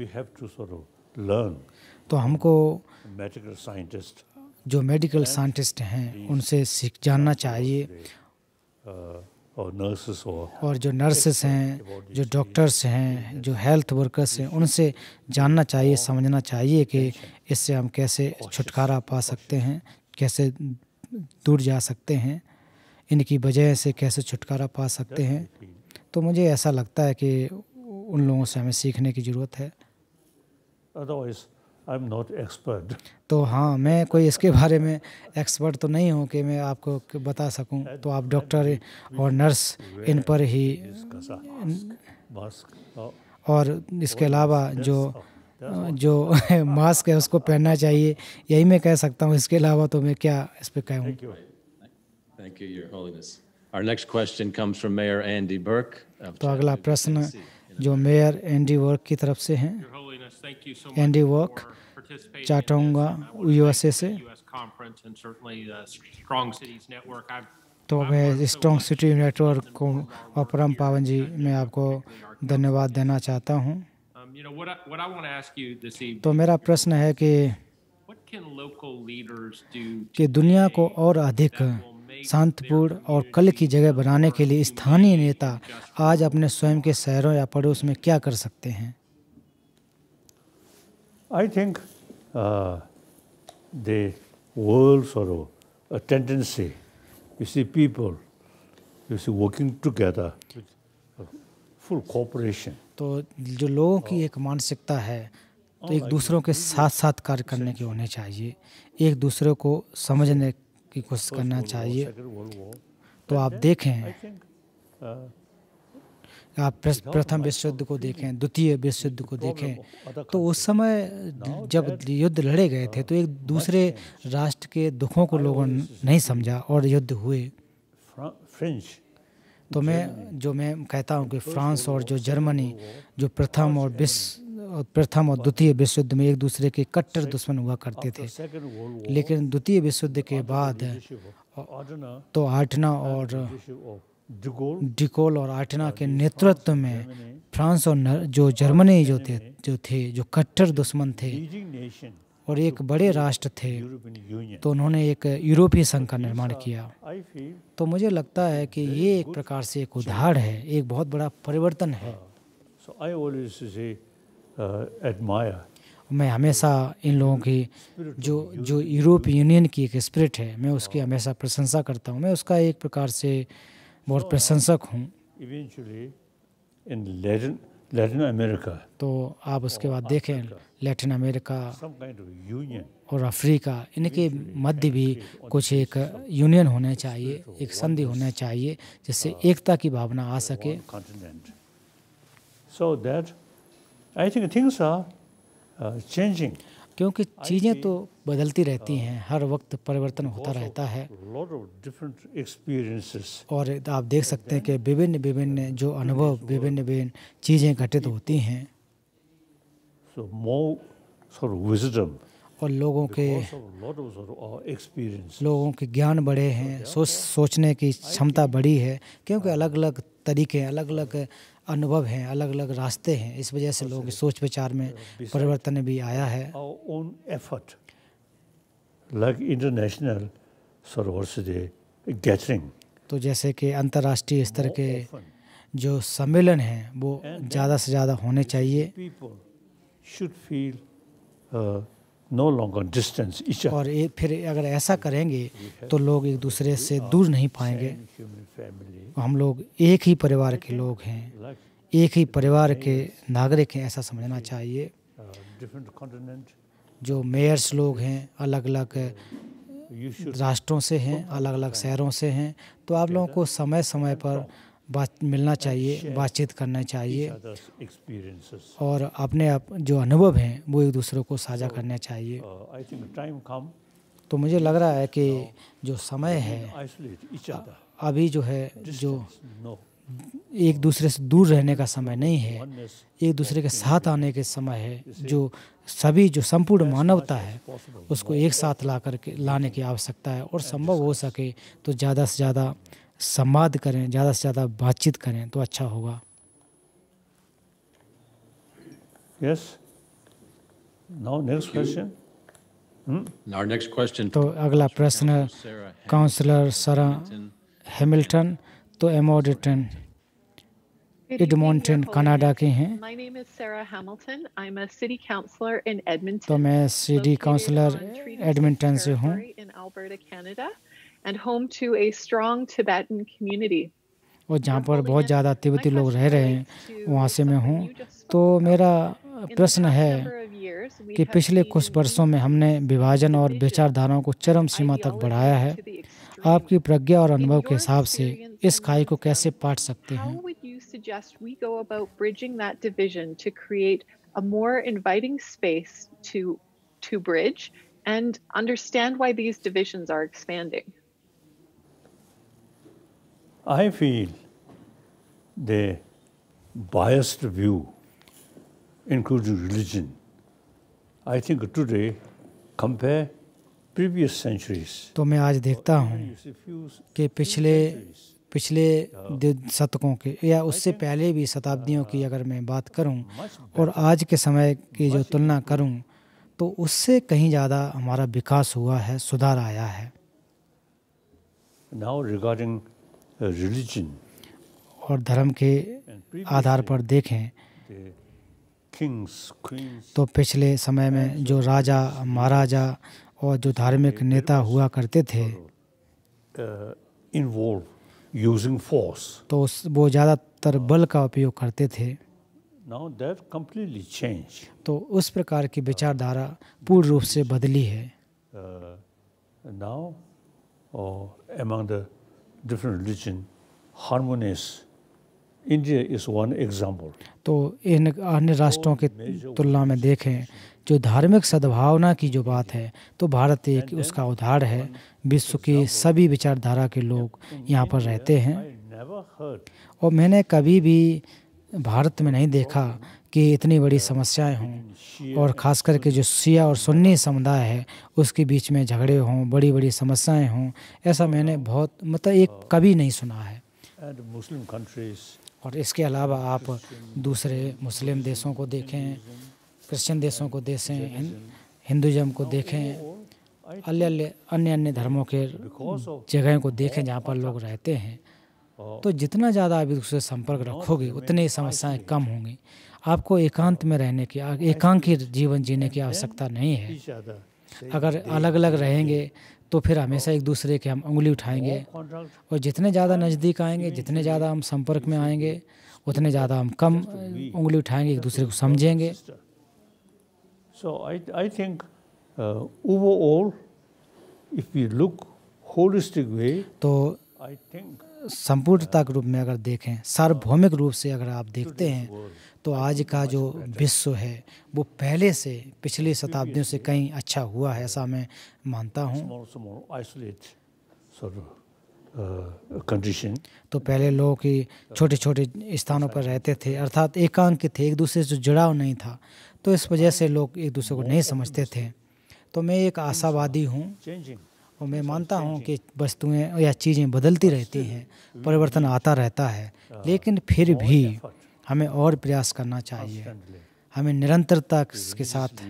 तो हमको मेडिकल साइंटिस्ट जो मेडिकल साइंटिस्ट हैं उनसे सीख जानना चाहिए uh, और जो नर्सेस हैं जो डॉक्टर्स हैं जो हेल्थ वर्कर्स हैं उनसे जानना चाहिए समझना चाहिए कि इससे हम कैसे छुटकारा पा सकते हैं कैसे दूर जा सकते हैं इनकी वजह से कैसे छुटकारा पा सकते हैं तो मुझे ऐसा लगता है कि उन लोगों से हमें सीखने की ज़रूरत है I'm not expert. तो हाँ मैं कोई इसके बारे में एक्सपर्ट तो नहीं हूँ कि मैं आपको बता सकूँ तो आप डॉक्टर और नर्स इन पर ही uh, और इसके अलावा जो जो मास्क है उसको पहनना चाहिए यही मैं कह सकता हूँ इसके अलावा तो मैं क्या इस पर कहूँ तो अगला प्रश्न जो मेयर एंडी वर्क की तरफ से हैं Andy Work, Chatonga, USA uh, से uh, तो मैं स्ट्रॉन्ग सिटी नेटवर्क को और परम पावन जी मैं आपको धन्यवाद देना चाहता हूँ um, तो मेरा प्रश्न है कि कि दुनिया को और अधिक शांतपूर्ण और कल की जगह बनाने के लिए स्थानीय नेता आज अपने स्वयं के शहरों या पड़ोस में क्या कर सकते हैं I think uh, the world sort of a tendency, you see people, you see working together with full cooperation. तो जो लोगों की एक मानसिकता है तो एक दूसरों के साथ साथ कार्य करने की होने चाहिए एक दूसरे को समझने की कोशिश करना चाहिए तो आप देखें आप प्रथम विश्व युद्ध को देखें द्वितीय विश्व युद्ध को देखें तो उस समय जब युद्ध लड़े गए थे तो एक दूसरे राष्ट्र के दुखों को लोगों ने नहीं समझा और युद्ध हुए तो मैं जो मैं कहता हूँ कि फ्रांस और जो जर्मनी जो प्रथम और विश्व प्रथम और द्वितीय विश्व युद्ध में एक दूसरे के कट्टर दुश्मन हुआ करते थे लेकिन द्वितीय विश्व युद्ध के बाद तो आठना और डिकोल और आर्टेना के नेतृत्व में फ्रांस और जो जर्मनी जो थे जो थे जो कट्टर दुश्मन थे और एक बड़े राष्ट्र थे तो उन्होंने एक यूरोपीय संघ का तो निर्माण किया तो मुझे लगता है कि ये एक प्रकार से एक उदाहरण है एक बहुत बड़ा परिवर्तन है हाँ। uh, मैं हमेशा इन लोगों की जो जो यूरोपीय यूनियन की एक स्पिरिट है मैं उसकी हाँ। हमेशा प्रशंसा करता हूँ मैं उसका एक प्रकार से uh, बहुत प्रशंसक हूँ लैटिन अमेरिका तो आप उसके बाद देखें लैटिन अमेरिका और अफ्रीका इनके मध्य भी कुछ एक यूनियन होना चाहिए एक संधि होना चाहिए जिससे uh, एकता की भावना आ सके so that I think things are changing क्योंकि चीज़ें तो बदलती रहती uh, हैं हर वक्त परिवर्तन होता रहता है और आप देख सकते हैं कि विभिन्न विभिन्न जो अनुभव विभिन्न विभिन्न चीज़ें घटित होती हैं और लोगों के uh, लोगों के ज्ञान बढ़े हैं सोच सोचने की क्षमता बढ़ी है क्योंकि uh, अलग अलग तरीके अलग अलग अनुभव हैं अलग अलग रास्ते हैं इस वजह से लोग सोच विचार में परिवर्तन भी आया है like तो जैसे कि अंतर्राष्ट्रीय स्तर के जो सम्मेलन हैं वो ज़्यादा से ज़्यादा होने चाहिए no longer distance each other. और ए, फिर अगर ऐसा करेंगे तो लोग एक दूसरे से दूर नहीं पाएंगे हम लोग एक ही परिवार के लोग हैं एक ही परिवार के नागरिक हैं ऐसा समझना चाहिए uh, जो मेयर्स लोग हैं अलग अलग uh, राष्ट्रों से हैं अलग अलग शहरों से हैं तो आप लोगों को समय समय पर बात मिलना चाहिए बातचीत करना चाहिए और अपने आप जो अनुभव हैं वो एक दूसरे को साझा करना चाहिए uh, तो मुझे लग रहा है कि जो समय है अभी जो है जो एक दूसरे से दूर रहने का समय नहीं है एक दूसरे के साथ आने के समय है जो सभी जो संपूर्ण मानवता है उसको एक साथ ला करके लाने की आवश्यकता है और संभव हो सके तो ज़्यादा से ज़्यादा संवाद करें ज़्यादा से ज़्यादा बातचीत करें तो अच्छा होगा यस नाउ नेक्स्ट क्वेश्चन तो अगला प्रश्न काउंसलर सरा हैमिल्टन तो एमोडिटन एडमोंटन कनाडा के हैं तो मैं सिटी काउंसलर एडमिंटन से हूँ and home to a strong Tibetan community. वो जहाँ पर बहुत ज़्यादा तिब्बती लोग रह रहे हैं वहाँ से मैं हूँ तो मेरा प्रश्न है कि पिछले कुछ वर्षों में हमने विभाजन और विचारधाराओं को चरम सीमा तक बढ़ाया है आपकी प्रज्ञा और अनुभव के हिसाब से इस खाई को कैसे पाट सकते हैं and understand why these divisions are expanding. I feel the biased view, including religion, I think today compare तो मैं आज देखता हूँ कि पिछले पिछले शतकों के या उससे पहले भी शताब्दियों की अगर मैं बात करूं और आज के समय की जो तुलना करूं तो उससे कहीं ज़्यादा हमारा विकास हुआ है सुधार आया है नाउ रिगार्डिंग रिलीजन और धर्म के आधार पर देखें तो पिछले समय में जो राजा महाराजा और जो धार्मिक नेता हुआ करते थे uh, तो वो ज़्यादातर uh, बल का उपयोग करते थे तो उस प्रकार की uh, विचारधारा पूर्ण रूप से बदली है different religion, harmonious. India is one example. तो इन अन्य राष्ट्रों के तुलना में देखें जो धार्मिक सद्भावना की जो बात है तो भारत एक उसका उदाहरण है विश्व के सभी विचारधारा के लोग यहाँ पर रहते हैं और मैंने कभी भी भारत में नहीं देखा कि इतनी बड़ी समस्याएं हों और ख़ास करके जो सिया और सुन्नी समुदाय है उसके बीच में झगड़े हों बड़ी बड़ी समस्याएं हों ऐसा मैंने बहुत मतलब एक कभी नहीं सुना है और इसके अलावा आप दूसरे मुस्लिम देशों को देखें क्रिश्चियन देशों को देखें हिंदुज़म को देखें अल्ले अन्य अन्य अन्य धर्मों के जगह को देखें जहाँ पर लोग रहते हैं तो जितना ज़्यादा आप एक दूसरे संपर्क रखोगे उतनी समस्याएं कम होंगी आपको एकांत में रहने की एकांकी जीवन जीने की आवश्यकता नहीं है अगर अलग अलग रहेंगे तो फिर हमेशा एक दूसरे के हम उंगली उठाएंगे और जितने ज़्यादा नज़दीक आएंगे जितने ज़्यादा हम संपर्क में आएंगे उतने ज़्यादा हम कम उंगली उठाएंगे एक दूसरे को समझेंगे So I think overall if overall, look holistic way तो आई तो uh, संपूर्णता के रूप में अगर देखें सार्वभौमिक रूप से अगर आप देखते हैं तो आज का जो विश्व है वो पहले से पिछली शताब्दियों से कहीं अच्छा हुआ है ऐसा मैं मानता हूँ कंडीशन uh, तो पहले लोग ही छोटे छोटे स्थानों पर रहते थे अर्थात एकांक थे एक दूसरे से जुड़ाव नहीं था तो इस वजह से लोग एक दूसरे को नहीं समझते थे तो मैं एक आशावादी हूँ और मैं मानता हूँ कि वस्तुएँ या चीज़ें बदलती रहती हैं परिवर्तन आता रहता है uh, लेकिन फिर भी हमें और प्रयास करना चाहिए हमें निरंतरता के साथ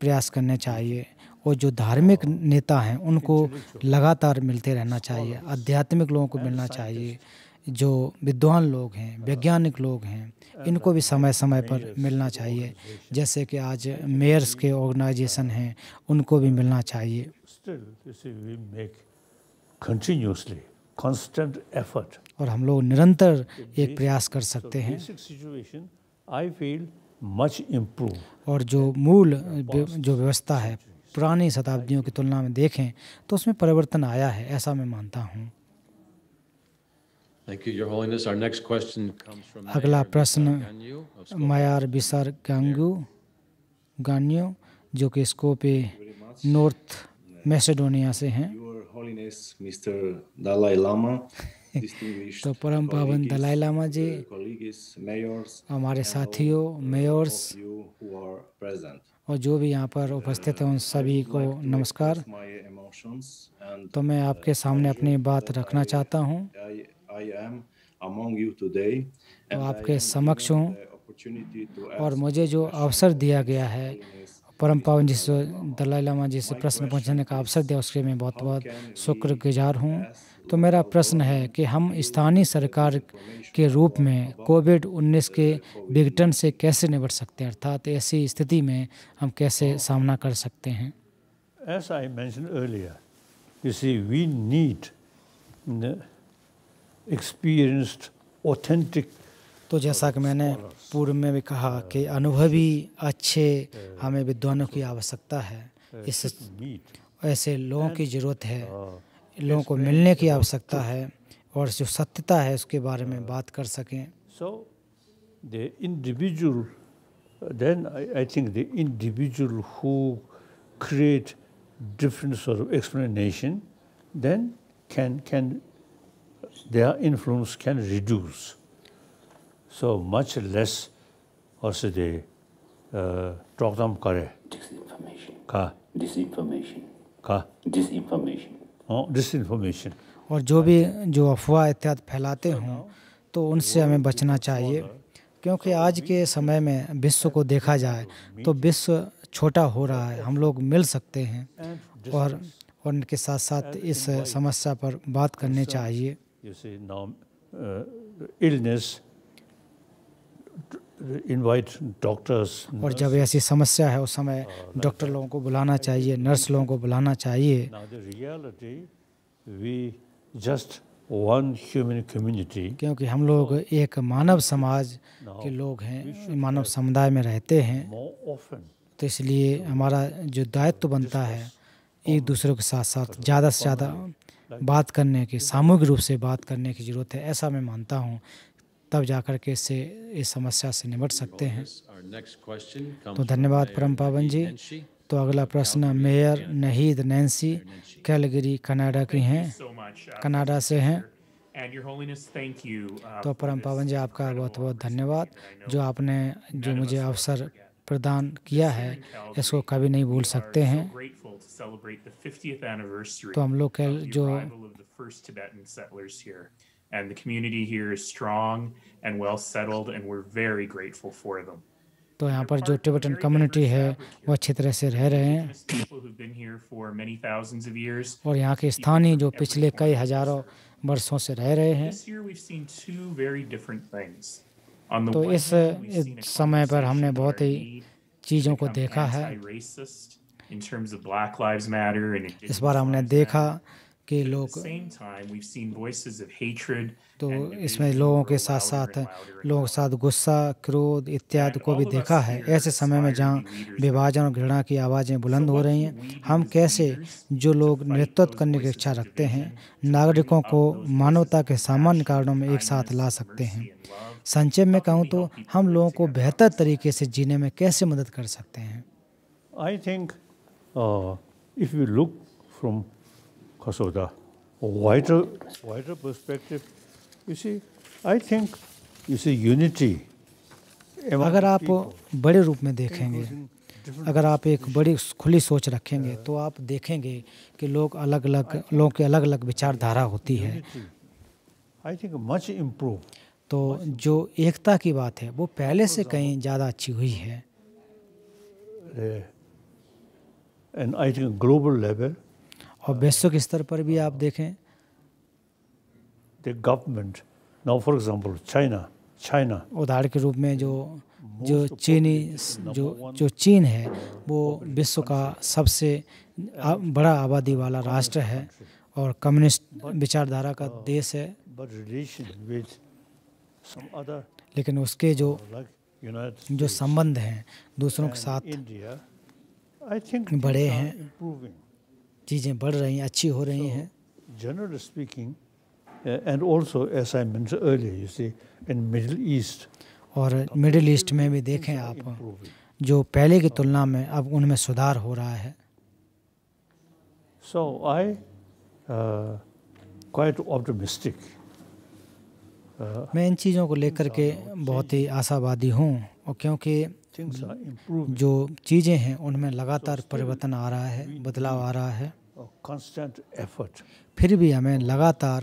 प्रयास करने चाहिए और जो धार्मिक नेता हैं उनको लगातार मिलते रहना चाहिए आध्यात्मिक लोगों को मिलना चाहिए जो विद्वान लोग हैं वैज्ञानिक लोग हैं इनको भी समय समय पर मिलना चाहिए जैसे कि आज मेयर्स के ऑर्गेनाइजेशन हैं उनको भी मिलना चाहिए कंटिन्यूसली कॉन्स्टेंट एफर्ट और हम लोग निरंतर एक प्रयास कर सकते हैं और जो मूल जो व्यवस्था है पुरानी शताब्दियों की तुलना में देखें तो उसमें परिवर्तन आया है ऐसा मैं मानता हूँ अगला प्रश्न मायार बिसार गांगू गान्यो जो कि स्कोपे नॉर्थ मैसेडोनिया से हैं तो परम पावन दलाई लामा जी uh, हमारे साथियों मेयर्स और जो भी यहाँ पर उपस्थित हैं उन uh, सभी को नमस्कार तो मैं आपके uh, सामने अपनी बात रखना चाहता हूँ तो आपके समक्ष हूँ और मुझे जो अवसर दिया गया है परम पावन जी से दलाई लामा जी से प्रश्न पूछने का अवसर दिया उसके मैं बहुत बहुत शुक्रगुजार हूँ तो मेरा प्रश्न है कि हम स्थानीय सरकार के रूप में कोविड 19 के विघटन से कैसे निपट सकते हैं अर्थात ऐसी स्थिति में हम कैसे सामना कर सकते हैं As I mentioned earlier, you see, we need experienced, authentic तो जैसा कि मैंने पूर्व में भी कहा कि अनुभवी अच्छे हमें विद्वानों की आवश्यकता है इस ऐसे लोगों की ज़रूरत है लोगों को मिलने की आवश्यकता है और जो सत्यता है उसके बारे में बात कर सकें so the individual then I think the individual who create different sort of explanation, then can can, their influence can reduce. so much less also the uh, program kare disinformation ka disinformation का disinformation disinformation हाँ, और जो भी जो अफवाह एहतियात फैलाते हों तो उनसे हमें बचना चाहिए क्योंकि आज के समय में विश्व को देखा जाए तो विश्व छोटा हो रहा है हम लोग मिल सकते हैं और और उनके साथ साथ इस समस्या पर बात करने चाहिए इलनेस और जब ऐसी समस्या है उस समय डॉक्टर uh, लोगों को बुलाना चाहिए नर्स लोगों को बुलाना चाहिए क्योंकि हम लोग एक मानव समाज के लोग हैं मानव समुदाय में रहते हैं तो इसलिए हमारा जो दायित्व तो बनता है एक दूसरे के साथ साथ ज़्यादा से ज़्यादा बात करने की सामूहिक रूप से बात करने की ज़रूरत है ऐसा मैं मानता हूँ तब जा कर के इससे इस समस्या से निपट सकते हैं तो धन्यवाद परम पावन जी तो अगला प्रश्न mayor Naheed Nenshi Calgary Canada की हैं uh, कनाडा से हैं uh, तो परम पावन जी आपका बहुत बहुत धन्यवाद जो आपने जो मुझे अवसर प्रदान किया है इसको कभी नहीं भूल सकते हैं तो हम लोग जो and the community here is strong and well settled and we're very grateful for them. तो यहाँ पर जो टिबेटन कम्युनिटी है वो अच्छी तरह से रह रहे हैं और यहाँ के स्थानीय जो पिछले कई हजारों वर्षों से रह रहे हैं तो इस, इस समय पर हमने बहुत ही चीज़ों को देखा है इस बार हमने देखा के लोग तो इसमें लोगों के साथ साथ लोगों के साथ गुस्सा क्रोध इत्यादि को भी देखा है ऐसे समय में जहाँ विभाजन और घृणा की आवाज़ें बुलंद हो रही हैं हम कैसे जो लोग नेतृत्व करने की इच्छा रखते हैं नागरिकों को मानवता के सामान्य कारणों में एक साथ ला सकते हैं संक्षेप में कहूँ तो हम लोगों को बेहतर तरीके से जीने में कैसे मदद कर सकते हैं I think if you look from Kosoda, a wider, wider perspective. You see, I think, you see, unity. अगर आप बड़े रूप में देखेंगे अगर आप एक बड़ी खुली सोच रखेंगे uh, तो आप देखेंगे कि लोग अलग अलग लोगों की अलग अलग विचारधारा होती है तो जो एकता की बात है वो पहले से कहीं ज़्यादा अच्छी हुई है and I think global level और वैश्विक स्तर पर भी आप देखें the government now for example China China उदाहरण के रूप में जो जो चीनी जो जो चीन है वो विश्व का सबसे बड़ा आबादी वाला राष्ट्र है और कम्युनिस्ट विचारधारा का uh, देश है लेकिन उसके जो जो संबंध हैं दूसरों के साथ बड़े हैं चीज़ें बढ़ रही हैं अच्छी हो रही हैं general speaking and also assignment in middle east और मिडिल ईस्ट में भी देखें आप जो पहले की तुलना में अब उनमें सुधार हो रहा है सो आई क्वाइट ऑप्टोमिस्टिक मैं इन चीज़ों को लेकर के बहुत ही आशावादी हूँ और क्योंकि जो चीज़ें हैं उनमें लगातार परिवर्तन आ रहा है बदलाव आ रहा है फिर भी हमें लगातार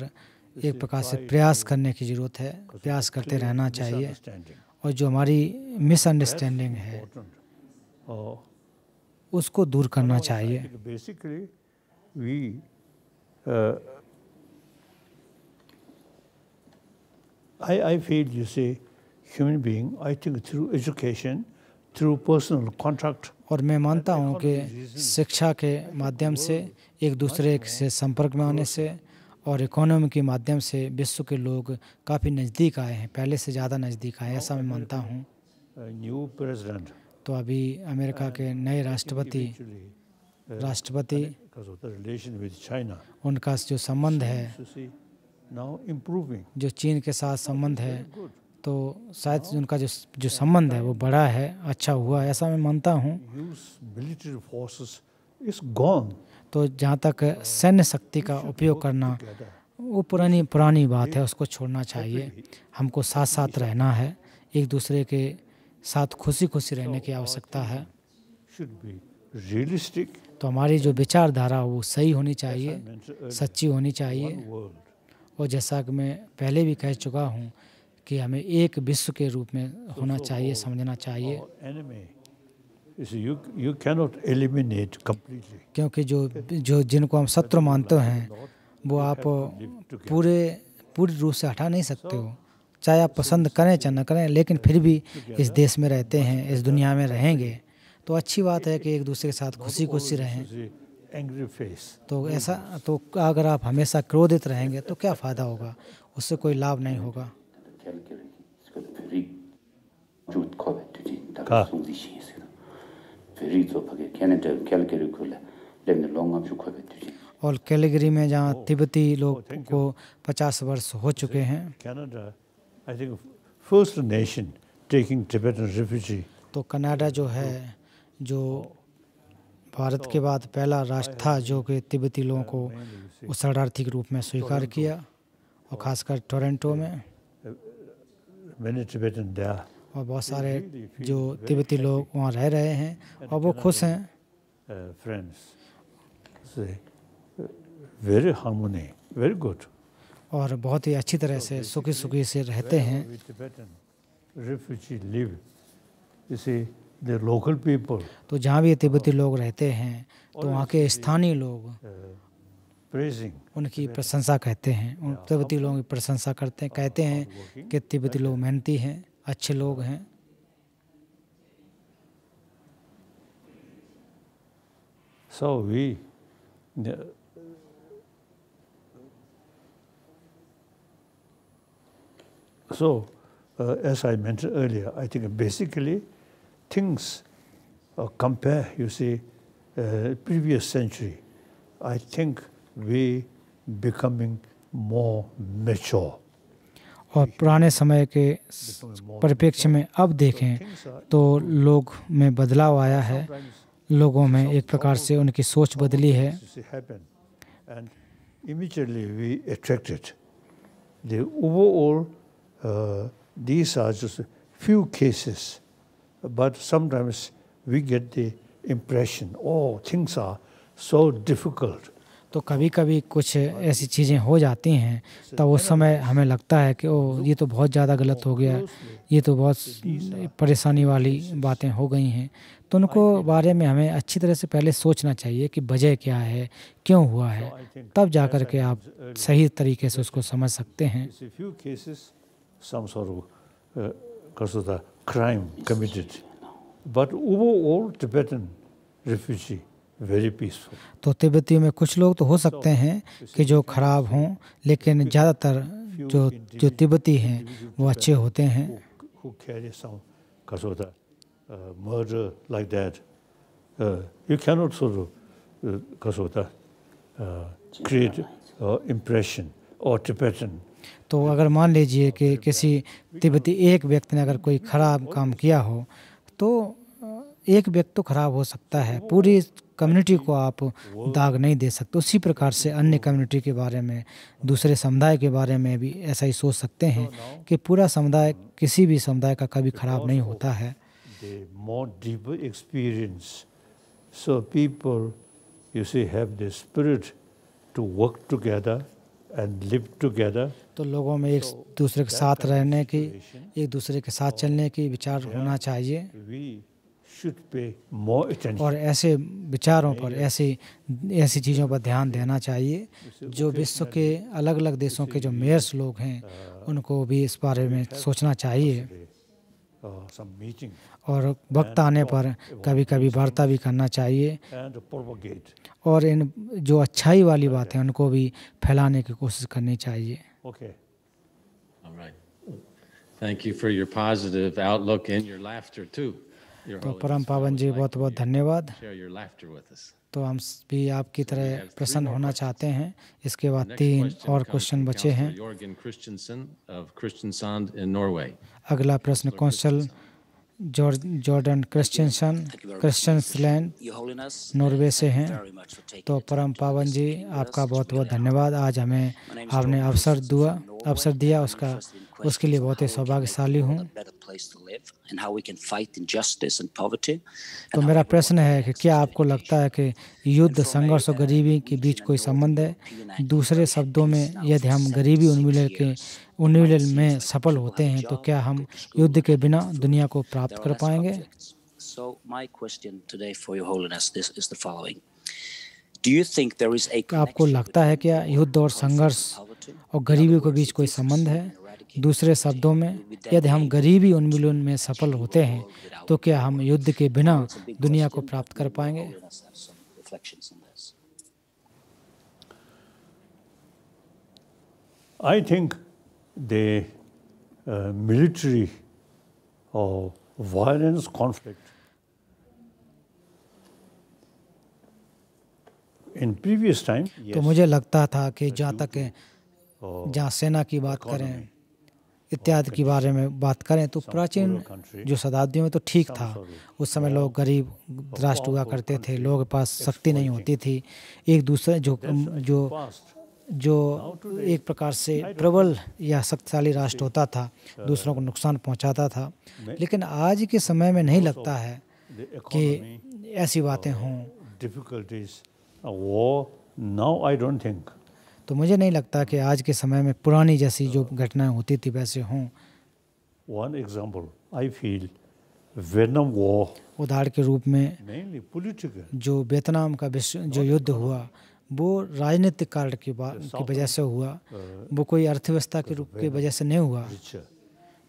एक प्रकार से प्रयास करने की ज़रूरत है प्रयास करते रहना चाहिए और जो हमारी मिसअंडरस्टैंडिंग है उसको दूर करना चाहिए I I feel you say human being, I think through education through personal contract और मैं मानता हूँ कि शिक्षा के माध्यम से एक दूसरे से संपर्क में आने से और इकोनॉमी के माध्यम से विश्व के लोग काफ़ी नज़दीक आए हैं पहले से ज़्यादा नज़दीक आए ऐसा मैं मानता हूँ न्यू uh, तो अभी अमेरिका के नए राष्ट्रपति uh, राष्ट्रपति उनका जो संबंध है जो चीन के साथ संबंध है तो शायद उनका जो जो संबंध है वो बड़ा है अच्छा हुआ ऐसा मैं मानता हूँ तो जहाँ तक सैन्य शक्ति का उपयोग करना वो पुरानी पुरानी बात है उसको छोड़ना चाहिए हमको साथ साथ रहना है एक दूसरे के साथ खुशी खुशी रहने की आवश्यकता है तो हमारी जो विचारधारा वो सही होनी चाहिए सच्ची होनी चाहिए और जैसा कि मैं पहले भी कह चुका हूँ कि हमें एक विश्व के रूप में होना चाहिए समझना चाहिए क्योंकि जो जो जिनको हम शत्रु मानते हैं वो आप पूरे पूरी रूप से हटा नहीं सकते हो चाहे आप पसंद करें चाहे ना करें लेकिन फिर भी इस देश में रहते हैं इस दुनिया में रहेंगे तो अच्छी बात है कि एक दूसरे के साथ खुशी खुशी रहें तो ऐसा तो अगर आप हमेशा क्रोधित रहेंगे तो क्या फ़ायदा होगा उससे कोई लाभ नहीं होगा और कैलगरी में जहाँ तिब्बती लोग को 50 वर्ष हो चुके हैं तो कनाडा जो है जो भारत के बाद पहला राष्ट्र था जो कि तिब्बती लोगों को शरणार्थी के रूप में स्वीकार किया और ख़ासकर टोरंटो में और बहुत सारे जो तिब्बती लोग वहाँ रह रहे हैं और वो खुश हैं वेरी हार्मोनी वेरी गुड और बहुत ही अच्छी तरह से सुखी सुखी से रहते हैं लोकल पीपल तो जहाँ भी तिब्बती लोग रहते हैं तो वहाँ के स्थानीय लोग uh, उनकी प्रशंसा कहते हैं उन तिब्बती लोगों की प्रशंसा करते हैं कहते हैं uh, कि तिब्बती लोग मेहनती हैं अच्छे लोग हैं so we so as I मैं I think basically things compare you see previous century I think we becoming more mature और पुराने समय के परिप्रेक्ष्य में अब देखें तो लोग में बदलाव आया है लोगों में एक प्रकार से उनकी सोच बदली है few cases but sometimes we get the impression oh things are so difficult तो कभी कभी कुछ ऐसी चीज़ें हो जाती हैं तब उस समय हमें लगता है कि ओ ये तो बहुत ज़्यादा गलत हो गया ये तो बहुत परेशानी वाली बातें हो गई हैं तो उनको बारे में हमें अच्छी तरह से पहले सोचना चाहिए कि वजह क्या है क्यों हुआ है तब जा कर के आप सही तरीके से उसको समझ सकते हैं crime committed but overall Tibetan refugee very peaceful तो तिब्बतियों में कुछ लोग तो हो सकते हैं कि जो खराब हों लेकिन ज़्यादातर जो जो तिब्बती हैं वो अच्छे होते हैं इम्प्रेशन और टिपेटन तो अगर मान लीजिए कि किसी तिब्बती एक व्यक्ति ने अगर कोई खराब काम किया हो तो uh, एक व्यक्ति तो खराब हो सकता है पूरी कम्युनिटी को आप दाग नहीं दे सकते उसी प्रकार से अन्य कम्युनिटी के बारे में दूसरे समुदाय के बारे में भी ऐसा ही सोच सकते हैं कि पूरा समुदाय किसी भी समुदाय का कभी खराब नहीं होता है तो लोगों में एक दूसरे के साथ रहने की एक दूसरे के साथ चलने की विचार होना चाहिए और ऐसे विचारों पर ऐसी ऐसी चीज़ों पर ध्यान देना चाहिए जो विश्व के अलग अलग देशों के जो मेयर्स लोग हैं uh, उनको भी इस बारे में सोचना चाहिए uh, और वक्त आने पर कभी कभी वार्ता भी करना चाहिए और इन जो अच्छाई वाली बातें उनको भी फैलाने की कोशिश करनी चाहिए Thank you for your positive outlook and your laughter too. तो परम पावन जी बहुत बहुत धन्यवाद तो हम भी आपकी तरह प्रसन्न होना चाहते हैं इसके बाद तीन और क्वेश्चन बचे हैं अगला प्रश्न council Jordan Christiansen Kristiansand Norway से हैं तो परम पावन जी आपका बहुत बहुत धन्यवाद आज हमें आपने अवसर दुआ अवसर दिया उसका उसके लिए बहुत ही सौभाग्यशाली हूँ तो मेरा प्रश्न है कि क्या आपको लगता है कि युद्ध संघर्ष और गरीबी के बीच कोई संबंध है दूसरे शब्दों में यदि हम गरीबी उन्मूलन के उन्मूलन में सफल होते हैं तो क्या हम युद्ध के बिना दुनिया को प्राप्त कर पाएंगे आपको लगता है क्या युद्ध और संघर्ष और गरीबी के बीच कोई संबंध है दूसरे शब्दों में यदि हम गरीबी उन्मूलन में सफल होते हैं तो क्या हम युद्ध के बिना दुनिया को प्राप्त कर पाएंगे आई थिंक दे मिलिट्री और violence conflict in previous time तो मुझे लगता था कि जहाँ तक जहाँ सेना की बात करें इत्यादि के बारे में बात करें तो प्राचीन जो शताब्दियों में तो ठीक था उस समय लोग गरीब राष्ट्र हुआ करते थे लोगों के पास शक्ति नहीं होती थी एक दूसरे जो जो जो एक प्रकार से प्रबल या शक्तिशाली राष्ट्र होता था दूसरों को नुकसान पहुंचाता था लेकिन आज के समय में नहीं लगता है कि ऐसी बातें हों तो मुझे नहीं लगता कि आज के समय में पुरानी जैसी जो uh, घटनाएं होती थी वैसे हों one example I feel Vietnam war उदाहरण के रूप में जो वियतनाम का विश्व जो युद्ध हुआ वो राजनीतिक कारण की की वजह से हुआ uh, वो कोई अर्थव्यवस्था के रूप की वजह से नहीं हुआ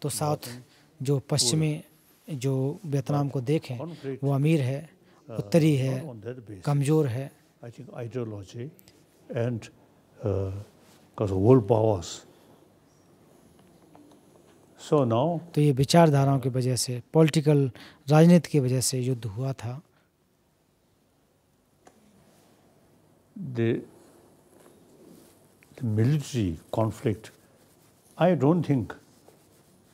तो साउथ जो पश्चिमी जो वियतनाम को देखें वो अमीर है uh, उत्तरी है कमज़ोर है एंड तो ये विचारधाराओं की वजह से पॉलिटिकल राजनीति की वजह से युद्ध हुआ था the, the military conflict, I don't think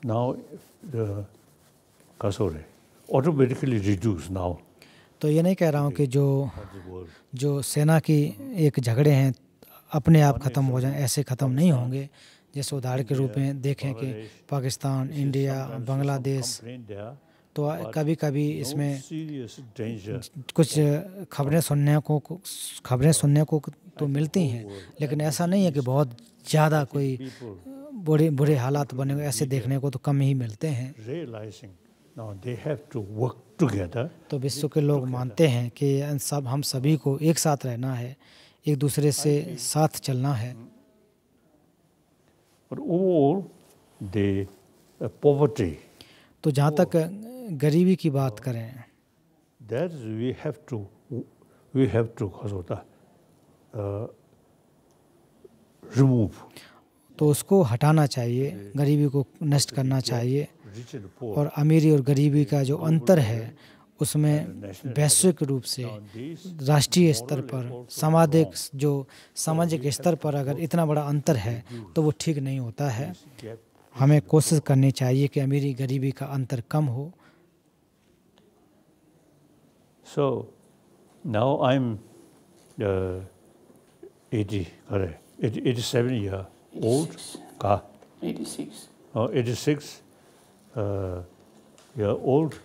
now the Kasore automatically reduced now. तो ये नहीं कह रहा हूँ कि जो जो सेना की एक झगड़े हैं अपने आप ख़त्म हो जाएं ऐसे ख़त्म नहीं होंगे जैसे उदाहरण के रूप में देखें कि पाकिस्तान इंडिया बांग्लादेश तो कभी कभी इसमें कुछ खबरें सुनने को खबरें सुनने को तो मिलती हैं लेकिन ऐसा नहीं है कि बहुत ज़्यादा कोई बुरे बुरे हालात बने हुए ऐसे देखने को तो कम ही मिलते हैं तो विश्व के लोग मानते हैं कि सब हम सभी को एक साथ रहना है एक दूसरे से हाँ साथ चलना है हाँ। तो जहाँ तक गरीबी की बात करें तो उसको हटाना चाहिए गरीबी को नष्ट करना चाहिए और अमीरी और गरीबी का जो अंतर है उसमें वैश्विक रूप से राष्ट्रीय स्तर पर सामाजिक जो सामाजिक स्तर पर अगर इतना बड़ा अंतर है तो वो ठीक नहीं होता है हमें कोशिश करनी चाहिए कि अमीरी गरीबी का अंतर कम हो so now I am eighty seven year old का सिक्स ओल्ड oh,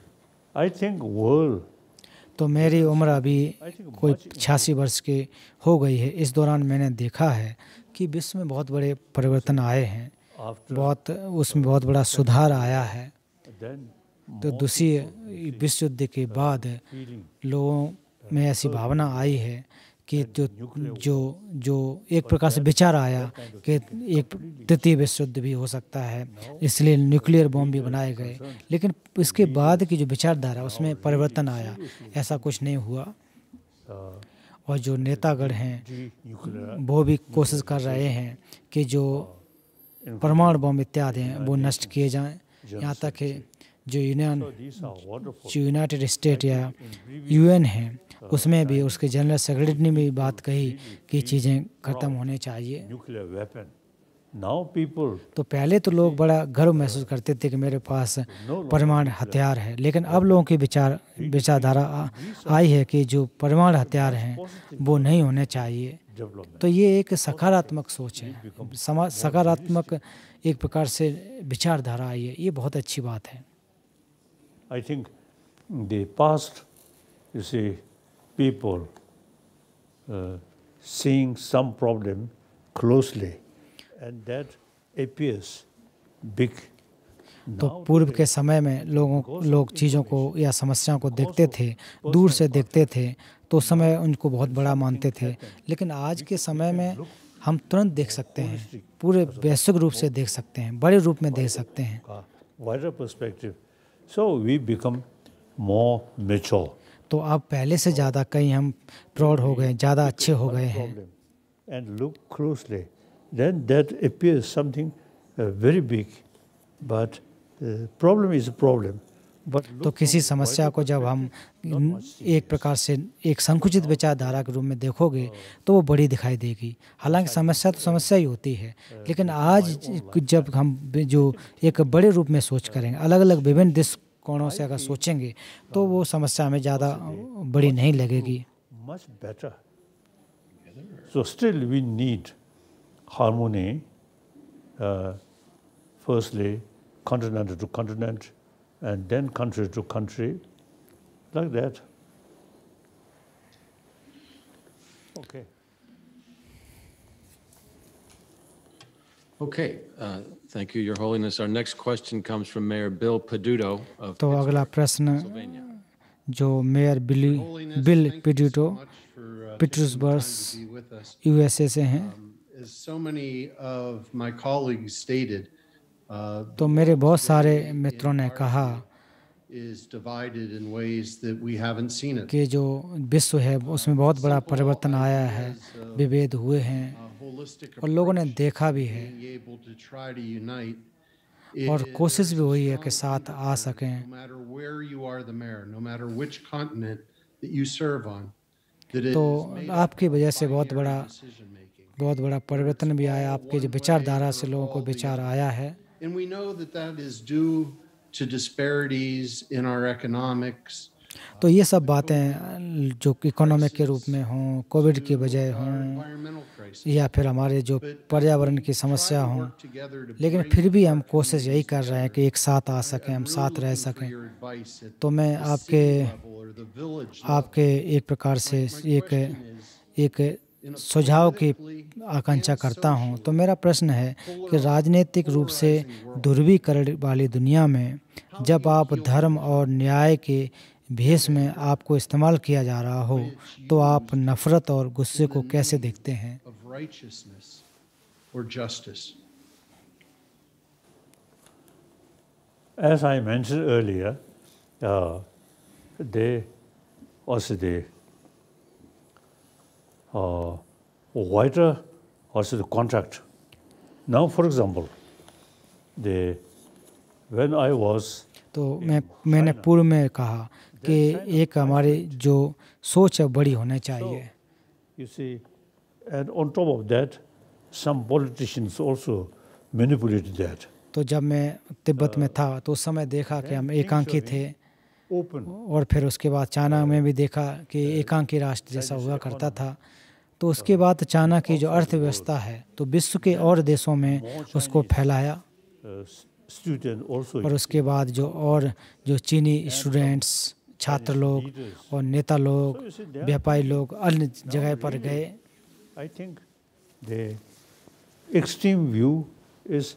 तो मेरी उम्र अभी कोई छियासी वर्ष की हो गई है इस दौरान मैंने देखा है कि विश्व में बहुत बड़े परिवर्तन आए हैं बहुत उसमें बहुत बड़ा सुधार आया है तो दूसरी विश्व युद्ध के बाद लोगों में ऐसी भावना आई है कि जो जो जो एक प्रकार से विचार आया कि एक तृतीय विश्व युद्ध भी हो सकता है इसलिए न्यूक्लियर बॉम्ब भी बनाए गए लेकिन इसके बाद की जो विचारधारा उसमें परिवर्तन आया ऐसा कुछ नहीं हुआ uh, और जो नेतागढ़ हैं वो भी कोशिश कर रहे हैं कि जो परमाणु बम इत्यादि हैं वो नष्ट किए जाएं यहाँ तक कि जो यूनियन जो यूनाइटेड स्टेट या यूएन है uh, उसमें भी उसके जनरल सेक्रेटरी ने भी बात कही कि चीज़ें ख़त्म होने चाहिए तो पहले तो लोग बड़ा uh, गर्व महसूस करते थे कि मेरे पास परमाणु हथियार है लेकिन अब लोगों की विचार विचारधारा आई है कि जो परमाणु हथियार हैं वो नहीं होने चाहिए तो ये एक सकारात्मक सोच है सकारात्मक एक प्रकार से विचारधारा आई है ये बहुत अच्छी बात है I think the past, you see, people uh, seeing some problem closely, and that appears big. तो पूर्व के समय में लोगों लोग चीज़ों को या समस्याओं को देखते थे दूर से देखते थे तो समय उनको बहुत बड़ा मानते थे लेकिन आज के समय में हम तुरंत देख सकते हैं पूरे वैश्विक रूप से देख सकते हैं बड़े रूप में देख सकते हैं so we become more mature तो अब पहले से ज़्यादा कहीं हम प्रॉड हो गए ज़्यादा अच्छे हो गए हैं and look closely then that appear something very big but problem is problem तो किसी समस्या को जब हम एक प्रकार से एक संकुचित विचारधारा के रूप में देखोगे oh. तो वो बड़ी दिखाई देगी हालांकि समस्या तो समस्या ही होती है लेकिन आज जब हम जो एक बड़े रूप में सोच करेंगे अलग अलग विभिन्न दृष्टिकोणों से अगर सोचेंगे तो हाँ, वो समस्या हमें ज़्यादा बड़ी नहीं लगेगी So still we need harmony, uh, firstly, continent to continent, and then country to country, like that. Okay. Okay, uh, thank you, Your Holiness. Our next question comes from Mayor Bill Peduto of तो अगला प्रश्न जो mayor Billy Bill Peduto Pittsburgh USA से हैं um, As so many of my colleagues stated, तो मेरे बहुत सारे मित्रों ने कहा कि जो विश्व है उसमें बहुत बड़ा परिवर्तन आया है विभेद हुए हैं और लोगों ने देखा भी है और कोशिश भी हुई है कि साथ आ सकें तो आपकी वजह से बहुत बड़ा बहुत बड़ा परिवर्तन भी आया आपके जो विचारधारा से लोगों को विचार आया है And we know that that is due to disparities in our economics. तो ये सब बातें जो इकोनॉमिक के रूप में हों कोविड की वजह हों या फिर हमारे जो पर्यावरण की समस्या हों लेकिन फिर भी हम कोशिश यही कर रहे हैं कि एक साथ आ सकें हम साथ रह सकें तो मैं आपके आपके एक प्रकार से एक एक सुझाव की आकांक्षा करता हूं, तो मेरा प्रश्न है कि राजनीतिक रूप से ध्रुवीकरण वाली दुनिया में जब आप धर्म और न्याय के भेष में आपको इस्तेमाल किया जा रहा हो तो आप नफरत और गुस्से को कैसे देखते हैं As I mentioned earlier, uh, they, also they uh, wider also the contract. Now, for example, the when I was तो मैं मैंने पूर्व में कहा कि एक हमारी जो सोच है बड़ी होनी चाहिए you see and on top of that some politicians also manipulated that तो जब मैं तिब्बत में था तो उस समय देखा कि हम एकांकी थे और फिर उसके बाद चाइना में भी देखा कि एकांकी राष्ट्र जैसा हुआ करता था तो उसके बाद चाइना की जो अर्थव्यवस्था है तो विश्व के और देशों में उसको फैलाया और उसके बाद जो और जो चीनी स्टूडेंट्स छात्र लोग और नेता लोग व्यापारी लोग अन्य जगह पर गए I think extreme view is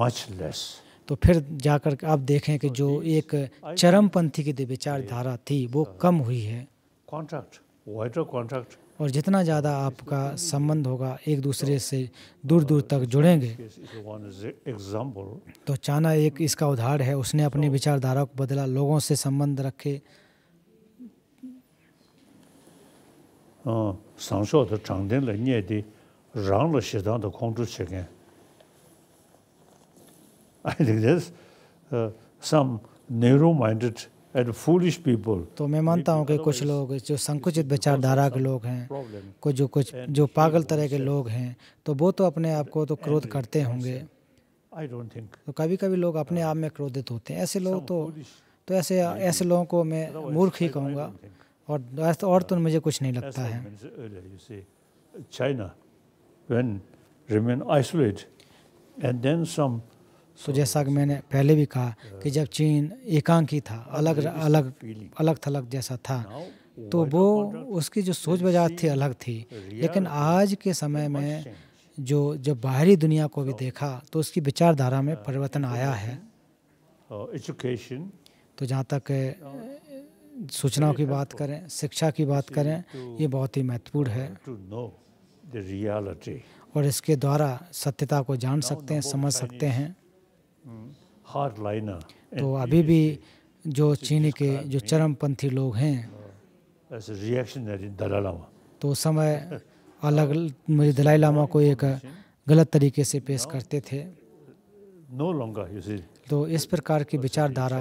much less तो फिर जाकर आप देखें कि जो एक चरमपंथी की विचारधारा थी वो कम हुई है कॉन्ट्रैक्ट वाइटर कॉन्ट्रैक्ट और जितना ज़्यादा आपका संबंध होगा एक दूसरे से दूर दूर तक जुड़ेंगे तो चाना एक इसका उदाहरण है उसने अपनी विचारधारा को बदला लोगों से संबंध रखे हाँ, तो तो uh, some narrow-minded तो मैं मानता हूँ कि कुछ लोग जो संकुचित विचारधारा के लोग हैं कुछ जो कुछ जो पागल तरह के लोग हैं तो वो तो अपने आप को तो क्रोध करते होंगे तो कभी कभी लोग अपने आप में क्रोधित होते हैं ऐसे लोग तो तो ऐसे ऐसे लोगों को मैं मूर्ख ही कहूँगा और और तो मुझे कुछ नहीं लगता है China when remain isolated, and then some so तो जैसा कि मैंने पहले भी कहा कि जब चीन एकांकी था अलग अलग अलग थलग जैसा था तो वो उसकी जो सोच बाजार थी अलग थी लेकिन आज के समय में जो जब बाहरी दुनिया को भी देखा तो उसकी विचारधारा में uh, परिवर्तन आया है uh, तो जहाँ तक uh, सूचनाओं की बात करें शिक्षा की बात करें ये बहुत ही महत्वपूर्ण है और इसके द्वारा सत्यता को जान सकते हैं समझ सकते हैं तो अभी भी जो चीन के जो चरमपंथी लोग हैं हाँ, तो समय अलग मुझे दलाई लामा को एक गलत तरीके से पेश करते थे तो इस प्रकार की विचारधारा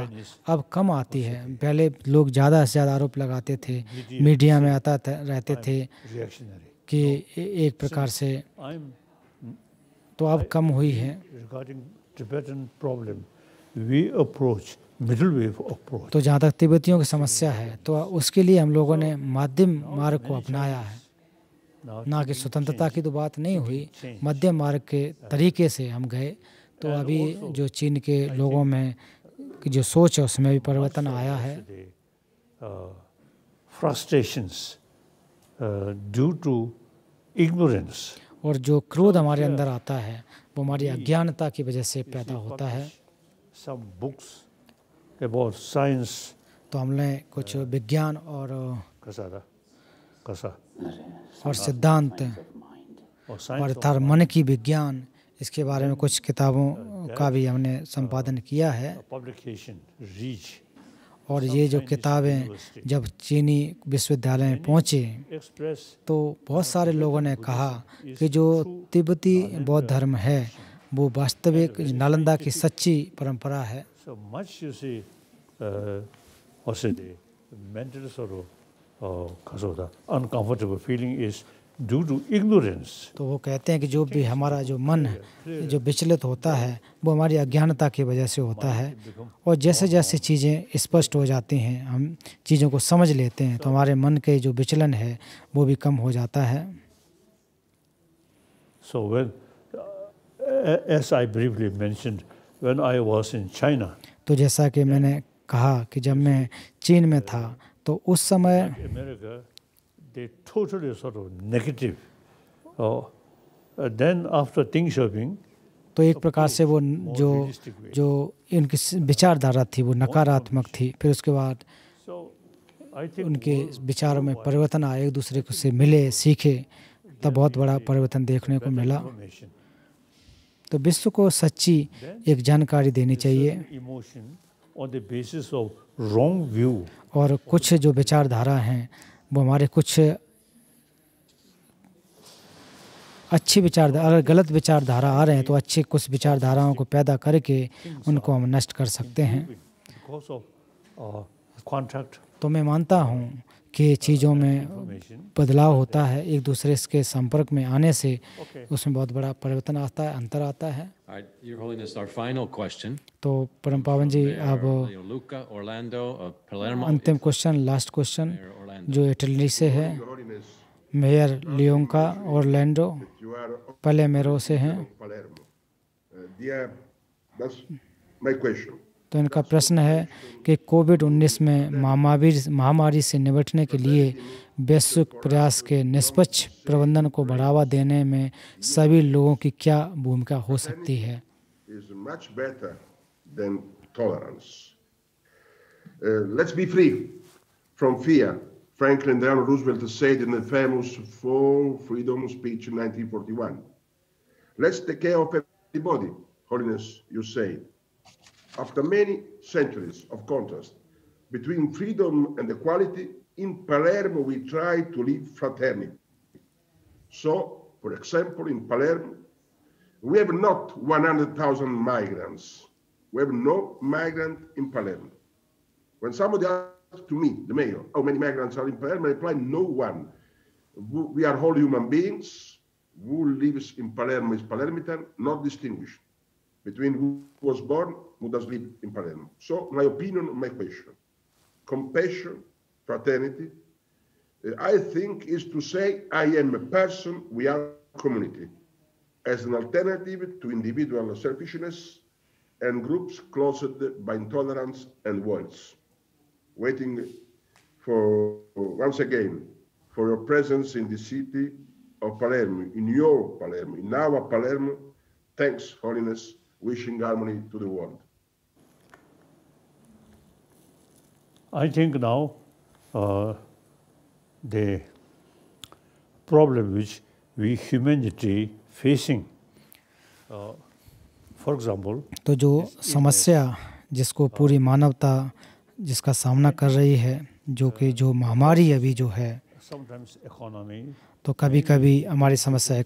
अब कम आती है पहले लोग ज़्यादा से ज़्यादा आरोप लगाते थे मीडिया में आता रहते थे कि एक प्रकार से तो अब कम हुई है Tibetan problem, we approach middle way approach तो जहाँ तक तिब्बतियों की समस्या है तो उसके लिए हम लोगों ने मध्यम मार्ग को अपनाया है ना कि स्वतंत्रता की तो बात नहीं हुई मध्यम मार्ग के तरीके से हम गए तो अभी जो चीन के लोगों में की जो सोच है उसमें भी परिवर्तन आया है फ्रस्ट्रेशंस ड्यू टू इग्नोरेंस और जो क्रोध हमारे अंदर आता है वो हमारी अज्ञानता की वजह से पैदा होता है सब बुक्स अबाउट साइंस तो हमने कुछ विज्ञान और और सिद्धांत और थार मन की विज्ञान इसके बारे में कुछ किताबों का भी हमने uh, संपादन किया है पब्लिकेशन रीच और ये जो किताबें जब चीनी विश्वविद्यालय में पहुँचे तो बहुत सारे लोगों ने कहा कि जो तिब्बती बौद्ध धर्म है वो वास्तविक नालंदा की सच्ची परंपरा है ड्यू टू इग्नोरेंस तो वो कहते हैं कि जो भी हमारा जो मन जो विचलित होता है वो हमारी अज्ञानता की वजह से होता है और जैसे जैसे चीज़ें स्पष्ट हो जाती हैं हम चीज़ों को समझ लेते हैं तो हमारे मन के जो विचलन है वो भी कम हो जाता है so when as I briefly मैं when I was in तो जैसा कि मैंने कहा कि जब मैं चीन में था तो उस समय they totally sort of negative. Oh, uh, then after Deng Xiaoping. तो एक प्रकार से वो जो जो उनकी विचारधारा थी वो नकारात्मक थी फिर उसके बाद उनके विचारों में परिवर्तन आए एक दूसरे को से मिले सीखे तब बहुत बड़ा परिवर्तन देखने को मिला तो विश्व को सच्ची एक जानकारी देनी चाहिए और कुछ जो विचारधारा हैं वो हमारे कुछ अच्छी विचारधारा अगर गलत विचारधारा आ रहे हैं तो अच्छी कुछ विचारधाराओं को पैदा करके उनको हम नष्ट कर सकते हैं तो मैं मानता हूँ कि चीज़ों में बदलाव होता है एक दूसरे के संपर्क में आने से उसमें बहुत बड़ा परिवर्तन आता है अंतर आता है तो परम पावन जी अब अंतिम क्वेश्चन लास्ट क्वेश्चन जो इटली से है मेयर लियोंका और लैंडो पलेमेरो से हैं तो इनका प्रश्न है कि कोविड 19 में महामारी महामारी से निपटने के लिए वैश्विक प्रयास के निष्पक्ष प्रबंधन को बढ़ावा देने में सभी लोगों की क्या भूमिका हो सकती है Uh, let's be free from fear Franklin Delano Roosevelt said in the famous Full Freedom Speech in 1941. Let's take care of everybody, Holiness, you say. After many centuries of contrast between freedom and equality, in Palermo we try to live fraternity. So, for example, in Palermo, we have not 100,000 migrants. We have no migrant in Palermo. When somebody to me, the mayor, how many migrants are in Palermo? I replied, no one. We are all human beings. Who lives in Palermo is Palermitan, not distinguished between who was born, who does live in Palermo. So my opinion my question, compassion, fraternity, uh, I think is to say I am a person, we are community, as an alternative to individual selfishness and groups closed by intolerance and words waiting for, once again, for your presence in the city of Palermo, in your Palermo, in our Palermo. Thanks, Holiness, wishing harmony to the world. I think now uh, the problem which we humanity facing, uh, for example, तो जो समस्या जिसको पूरी मानवता जिसका सामना कर रही है जो कि जो महामारी अभी जो है तो कभी कभी हमारी समस्या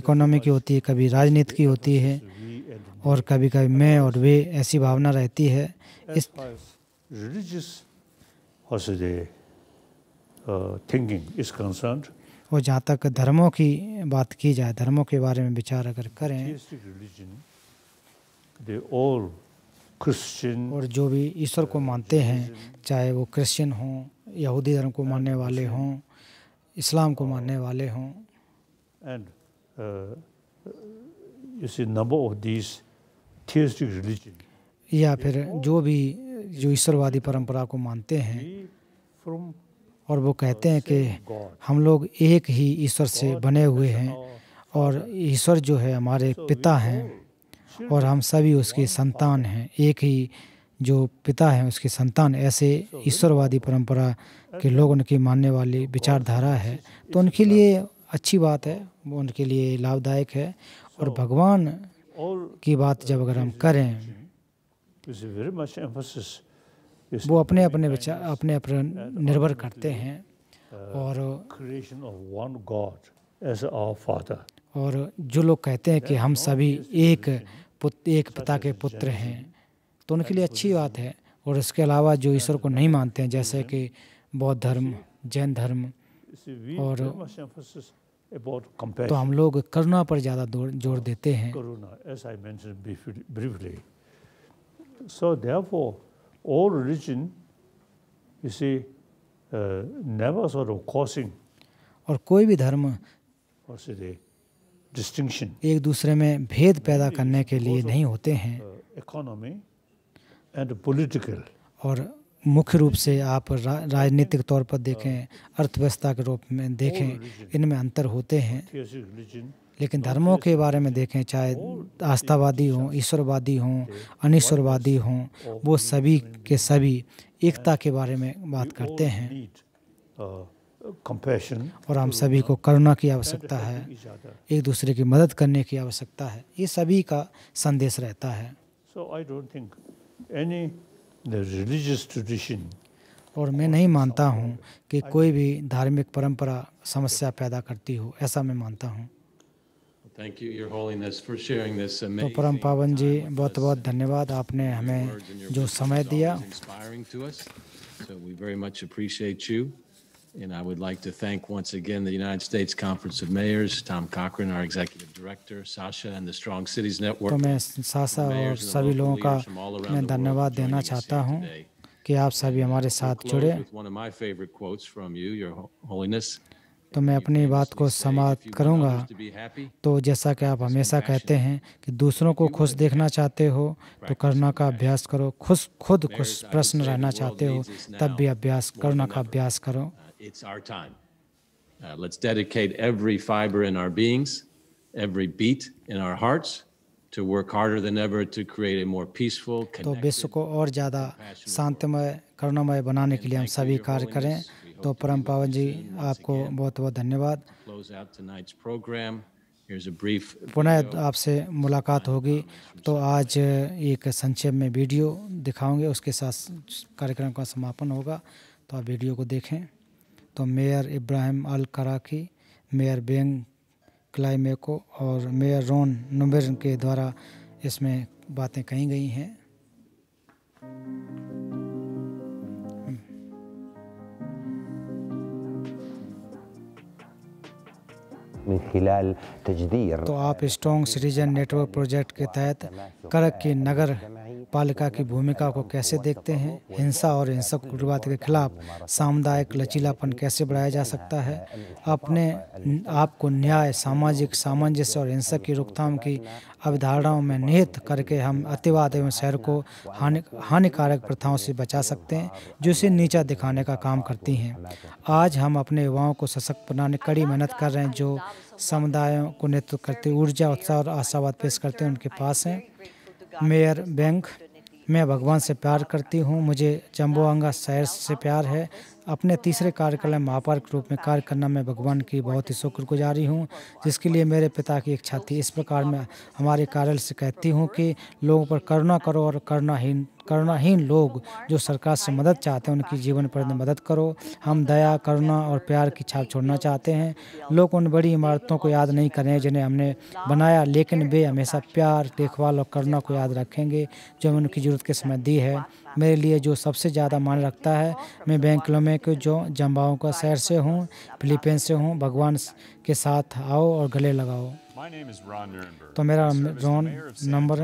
इकोनॉमी की होती है कभी राजनीति की होती है और कभी कभी मैं और वे ऐसी भावना रहती है इस uh, और जहाँ तक धर्मों की बात की जाए धर्मों के बारे में विचार अगर करें क्रिश्चियन और जो भी ईश्वर को मानते हैं चाहे वो क्रिश्चियन हों यहूदी धर्म को मानने वाले हों इस्लाम को मानने वाले हों एंड uh, या फिर जो भी जो ईश्वरवादी परंपरा को मानते हैं और वो कहते हैं uh, कि हम लोग एक ही ईश्वर से बने हुए हैं और ईश्वर जो है हमारे पिता हैं और हम सभी उसके संतान हैं एक ही जो पिता है उसके संतान ऐसे ईश्वरवादी परंपरा के लोग उनकी मानने वाली विचारधारा है तो उनके लिए अच्छी बात है वो उनके लिए लाभदायक है और भगवान की बात जब अगर हम करें वो अपने अपने विचार अपने अपने निर्भर करते हैं और और जो लोग कहते हैं कि हम सभी एक पुत्र एक पिता के पुत्र हैं तो उनके लिए अच्छी बात है और इसके अलावा जो ईश्वर को नहीं मानते हैं जैसे कि बौद्ध धर्म जैन धर्म और तो हम लोग करुणा पर ज़्यादा जोर देते हैं So therefore, all religion, you see, uh, never sort of causing. और कोई भी धर्म एक दूसरे में भेद पैदा करने के लिए नहीं होते uh, हैं और मुख्य रूप से आप रा, राजनीतिक uh, तौर पर देखें uh, अर्थव्यवस्था के रूप में देखें इनमें अंतर होते हैं लेकिन धर्मों के बारे में देखें चाहे आस्थावादी हों ईश्वरवादी हों अनिश्वरवादी हों वो सभी के सभी एकता के बारे में बात करते हैं और हम सभी को करुणा की आवश्यकता है एक दूसरे की मदद करने की आवश्यकता है ये सभी का संदेश रहता है और मैं नहीं मानता हूँ कि कोई भी धार्मिक परंपरा समस्या पैदा करती हो ऐसा मैं मानता हूँ Thank you, Your Holiness, for sharing this तो amazing तो परम पावन जी बहुत बहुत धन्यवाद आपने हमें जो समय दिया And I would like to thank once again the United States Conference of Mayors, Tom Cochran, our executive director, Sasha, and the Strong Cities Network. तो मैं सासा और सभी लोगों का मैं धन्यवाद देना चाहता हूं कि आप सभी हमारे साथ जुड़े तो मैं अपनी बात को समाप्त करूंगा तो जैसा कि आप हमेशा कहते हैं कि दूसरों को खुश देखना चाहते हो तो करुणा का अभ्यास करो खुश खुद खुश प्रसन्न रहना चाहते हो तब भी अभ्यास करुणा का अभ्यास करो it's our time. Uh, let's dedicate every fiber in our beings, every beat in our hearts, to work harder than ever to create a more peaceful, connected, तो परम पावन जी आपको बहुत बहुत धन्यवाद पुनः आपसे मुलाकात होगी तो आज एक संक्षेप में वीडियो दिखाऊंगे उसके साथ कार्यक्रम का समापन होगा तो आप वीडियो को देखें तो mayor Ibrahim Al Karaki mayor Beng Climaco और मेयर रोन नुमिर के द्वारा इसमें बातें कही गई हैं तो आप स्ट्रॉन्ग सिटीजन नेटवर्क प्रोजेक्ट के तहत करक की नगर पालिका की भूमिका को कैसे देखते हैं हिंसा और हिंसक उग्रवाद के खिलाफ सामुदायिक लचीलापन कैसे बढ़ाया जा सकता है अपने आप को न्याय सामाजिक सामंजस्य और हिंसक की रोकथाम की अवधारणाओं में निहित करके हम अतिवाद एवं शहर को हानि हानिकारक प्रथाओं से बचा सकते हैं जो इसे नीचा दिखाने का काम करती हैं आज हम अपने युवाओं को सशक्त बनाने कड़ी मेहनत कर रहे हैं जो समुदायों को नेतृत्व करते ऊर्जा उत्साह और आशावाद पेश करते हैं उनके पास हैं मेयर बैंक मैं भगवान से प्यार करती हूँ मुझे जम्बुआंगा शहर से प्यार है अपने तीसरे कार्यकाल में के रूप में कार्य करना मैं भगवान की बहुत ही शुक्रगुजारी हूँ जिसके लिए मेरे पिता की इच्छा थी इस प्रकार मैं हमारे कार्यालय से कहती हूँ कि लोगों पर करुणा करो और करुणाहीन करुणाहीन लोग जो सरकार से मदद चाहते हैं उनकी जीवन पर मदद करो हम दया करुणा और प्यार की छाप छोड़ना चाहते हैं लोग उन बड़ी इमारतों को याद नहीं करें जिन्हें हमने बनाया लेकिन वे हमेशा प्यार देखभाल और करुणा को याद रखेंगे जो हमें उनकी ज़रूरत के समय दी है मेरे लिए जो सबसे ज़्यादा मान रखता है मैं बेंगलोर के जो जम्बाओं का शहर से हूँ फिलीपींस से हूँ भगवान के साथ आओ और गले लगाओ तो मेरा रॉन नंबर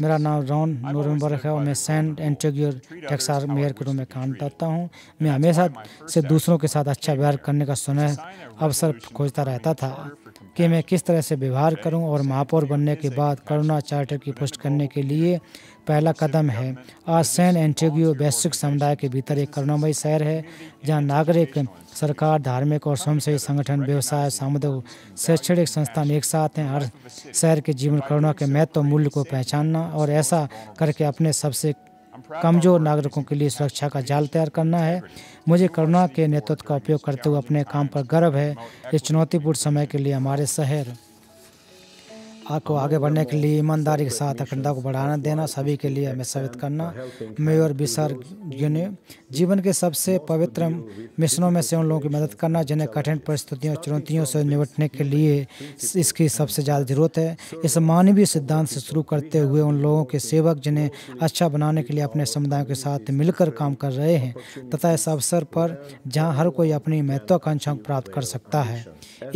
मेरा नाम रॉन नवंबर है और मैं सेंट एंटोगियो टेक्सार मेयर के रूप में काम करता हूँ मैं हमेशा से दूसरों के साथ अच्छा व्यवहार करने का सुनह अवसर खोजता रहता था कि मैं किस तरह से व्यवहार करूं और महापौर बनने के बाद करुणा चार्टर की पुष्ट करने के लिए पहला कदम है आज सैन एंटेगियो वैश्विक समुदाय के भीतर एक करुणामयी शहर है जहां नागरिक सरकार धार्मिक और स्वयंसेवी संगठन व्यवसाय सामुदायिक शैक्षणिक संस्थान एक साथ हैं हर शहर के जीवन करुणा के महत्व मूल्य को पहचानना और ऐसा करके अपने सबसे कमजोर नागरिकों के लिए सुरक्षा का जाल तैयार करना है मुझे करुणा के नेतृत्व का उपयोग करते हुए अपने काम पर गर्व है इस चुनौतीपूर्ण समय के लिए हमारे शहर आपको आगे बढ़ने के लिए ईमानदारी के साथ अखंडता को बढ़ाना देना सभी के लिए हमें साबित करना मेयर बिसर ने जीवन के सबसे पवित्र मिशनों में से उन लोगों की मदद करना जिन्हें कठिन परिस्थितियों चुनौतियों से निपटने के लिए इसकी सबसे ज़्यादा ज़रूरत है इस मानवीय सिद्धांत से शुरू करते हुए उन लोगों के सेवक जिन्हें अच्छा बनाने के लिए अपने समुदायों के साथ मिलकर काम कर रहे हैं तथा इस अवसर पर जहाँ हर कोई अपनी महत्वाकांक्षाओं को प्राप्त कर सकता है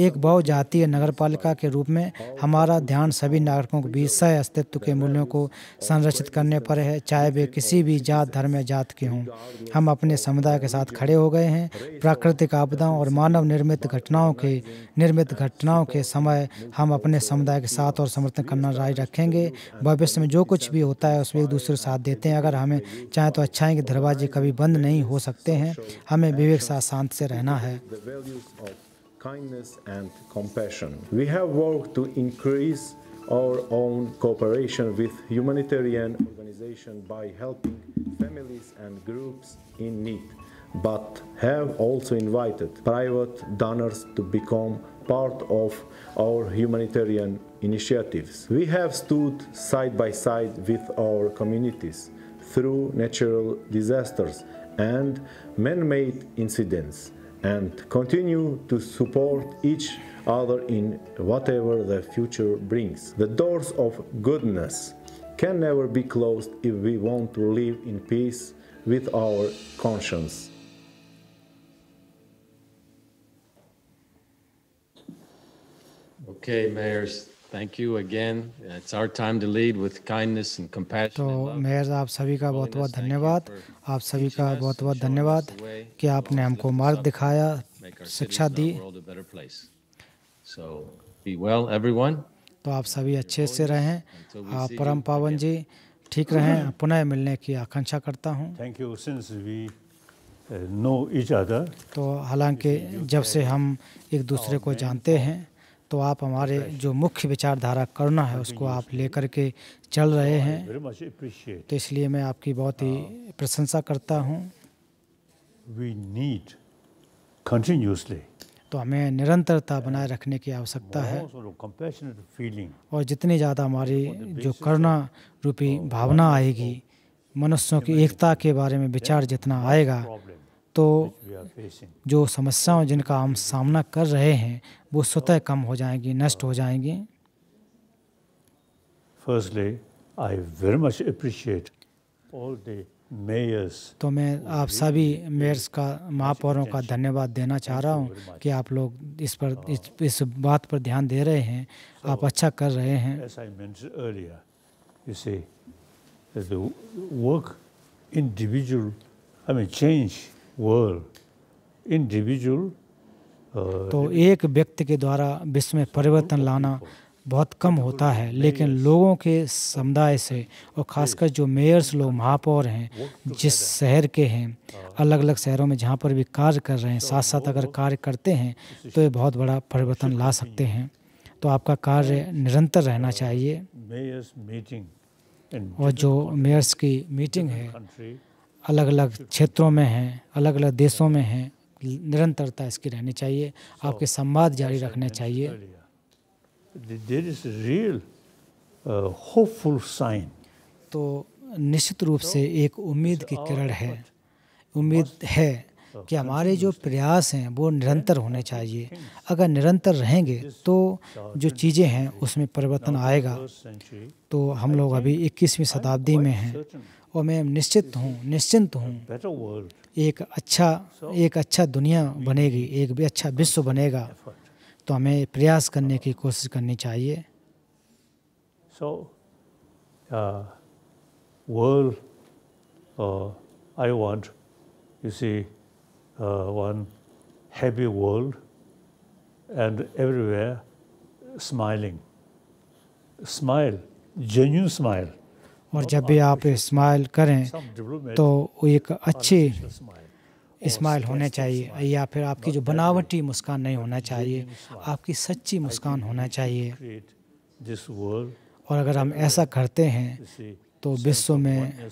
एक बहुजातीय नगर पालिका के रूप में हमारा ध्यान सभी नागरिकों के बीच सह अस्तित्व के मूल्यों को संरक्षित करने पर है चाहे वे किसी भी जात धर्म या जात के हों हम अपने समुदाय के साथ खड़े हो गए हैं प्राकृतिक आपदाओं और मानव निर्मित घटनाओं के निर्मित घटनाओं के समय हम अपने समुदाय के साथ और समर्थन करना जारी रखेंगे भविष्य में जो कुछ भी होता है उसमें एक दूसरे साथ देते हैं अगर हमें चाहे तो है कि दरवाजे कभी बंद नहीं हो सकते हैं हमें विवेक साथ शांत से रहना है kindness and compassion. We have worked to increase our own cooperation with humanitarian organizations by helping families and groups in need, but have also invited private donors to become part of our humanitarian initiatives. We have stood side by side with our communities through natural disasters and man-made incidents and continue to support each other in whatever the future brings. The doors of goodness can never be closed if we want to live in peace with our conscience. Okay, mayors, तो mayor आप सभी का बहुत बहुत धन्यवाद आप सभी का बहुत बहुत धन्यवाद कि आपने हमको मार्ग दिखाया शिक्षा दी तो आप सभी अच्छे से रहें आप परम पावन जी ठीक रहें mm-hmm. पुनः मिलने की आकांक्षा करता हूँ thank you since we know each other तो हालांकि जब से हम एक दूसरे को जानते हैं तो आप हमारे जो मुख्य विचारधारा करुणा है उसको आप लेकर के चल रहे हैं तो इसलिए मैं आपकी बहुत ही प्रशंसा करता हूँ तो हमें निरंतरता बनाए रखने की आवश्यकता है और जितनी ज़्यादा हमारी जो करुणा रूपी भावना आएगी मनुष्यों की एकता के बारे में विचार जितना आएगा तो जो समस्याओं जिनका हम सामना कर रहे हैं वो स्वतः कम हो जाएंगी नष्ट हो जाएंगी firstly I very much appreciate all the mayors तो मैं आप सभी मेयर्स का महापौरों का धन्यवाद देना चाह रहा हूँ कि आप लोग इस पर इस, इस बात पर ध्यान दे रहे हैं आप अच्छा कर रहे हैं as I mentioned earlier, you see, the तो एक व्यक्ति के द्वारा विश्व में परिवर्तन लाना बहुत कम होता है लेकिन लोगों के समुदाय से और खासकर जो मेयर्स लोग महापौर हैं जिस शहर के हैं अलग अलग शहरों में जहाँ पर भी कार्य कर रहे हैं साथ साथ अगर कार्य करते हैं तो ये बहुत बड़ा परिवर्तन ला सकते हैं तो आपका कार्य निरंतर रहना चाहिए और जो मेयर्स की मीटिंग है अलग अलग क्षेत्रों में हैं अलग अलग देशों में हैं निरंतरता इसकी रहनी चाहिए आपके संवाद जारी रखने चाहिए होपफुल साइन uh, तो निश्चित रूप से एक उम्मीद की किरण है उम्मीद है कि हमारे जो प्रयास हैं वो निरंतर होने चाहिए अगर निरंतर रहेंगे तो जो चीज़ें हैं उसमें परिवर्तन आएगा तो हम लोग अभी 21वीं शताब्दी में हैं और मैं निश्चित हूँ निश्चिंत हूँ एक अच्छा एक अच्छा दुनिया बनेगी एक भी अच्छा विश्व बनेगा तो हमें प्रयास करने की कोशिश करनी चाहिए so world I want you see one happy world and everywhere smiling smile genuine smile और जब भी आप स्माइल करें तो एक अच्छी स्माइल होने चाहिए या फिर आपकी जो बनावटी मुस्कान नहीं होना चाहिए आपकी सच्ची मुस्कान होना चाहिए और अगर हम ऐसा करते हैं तो विश्व में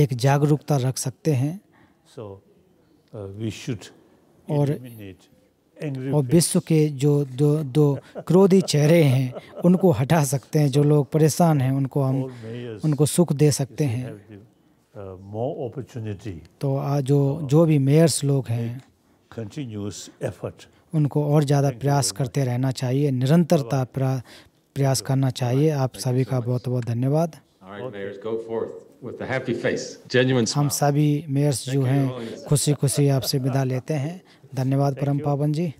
एक जागरूकता रख सकते हैं uh, और और विश्व के जो दो दो क्रोधी चेहरे हैं उनको हटा सकते हैं जो लोग परेशान हैं उनको हम उनको सुख दे सकते हैं uh, तो आज जो जो भी मेयर्स लोग हैं उनको और ज़्यादा प्रयास करते रहना चाहिए निरंतरता प्रयास करना चाहिए आप सभी का बहुत बहुत धन्यवाद हम सभी मेयर्स जो हैं खुशी खुशी आपसे विदा लेते हैं धन्यवाद परम पावन जी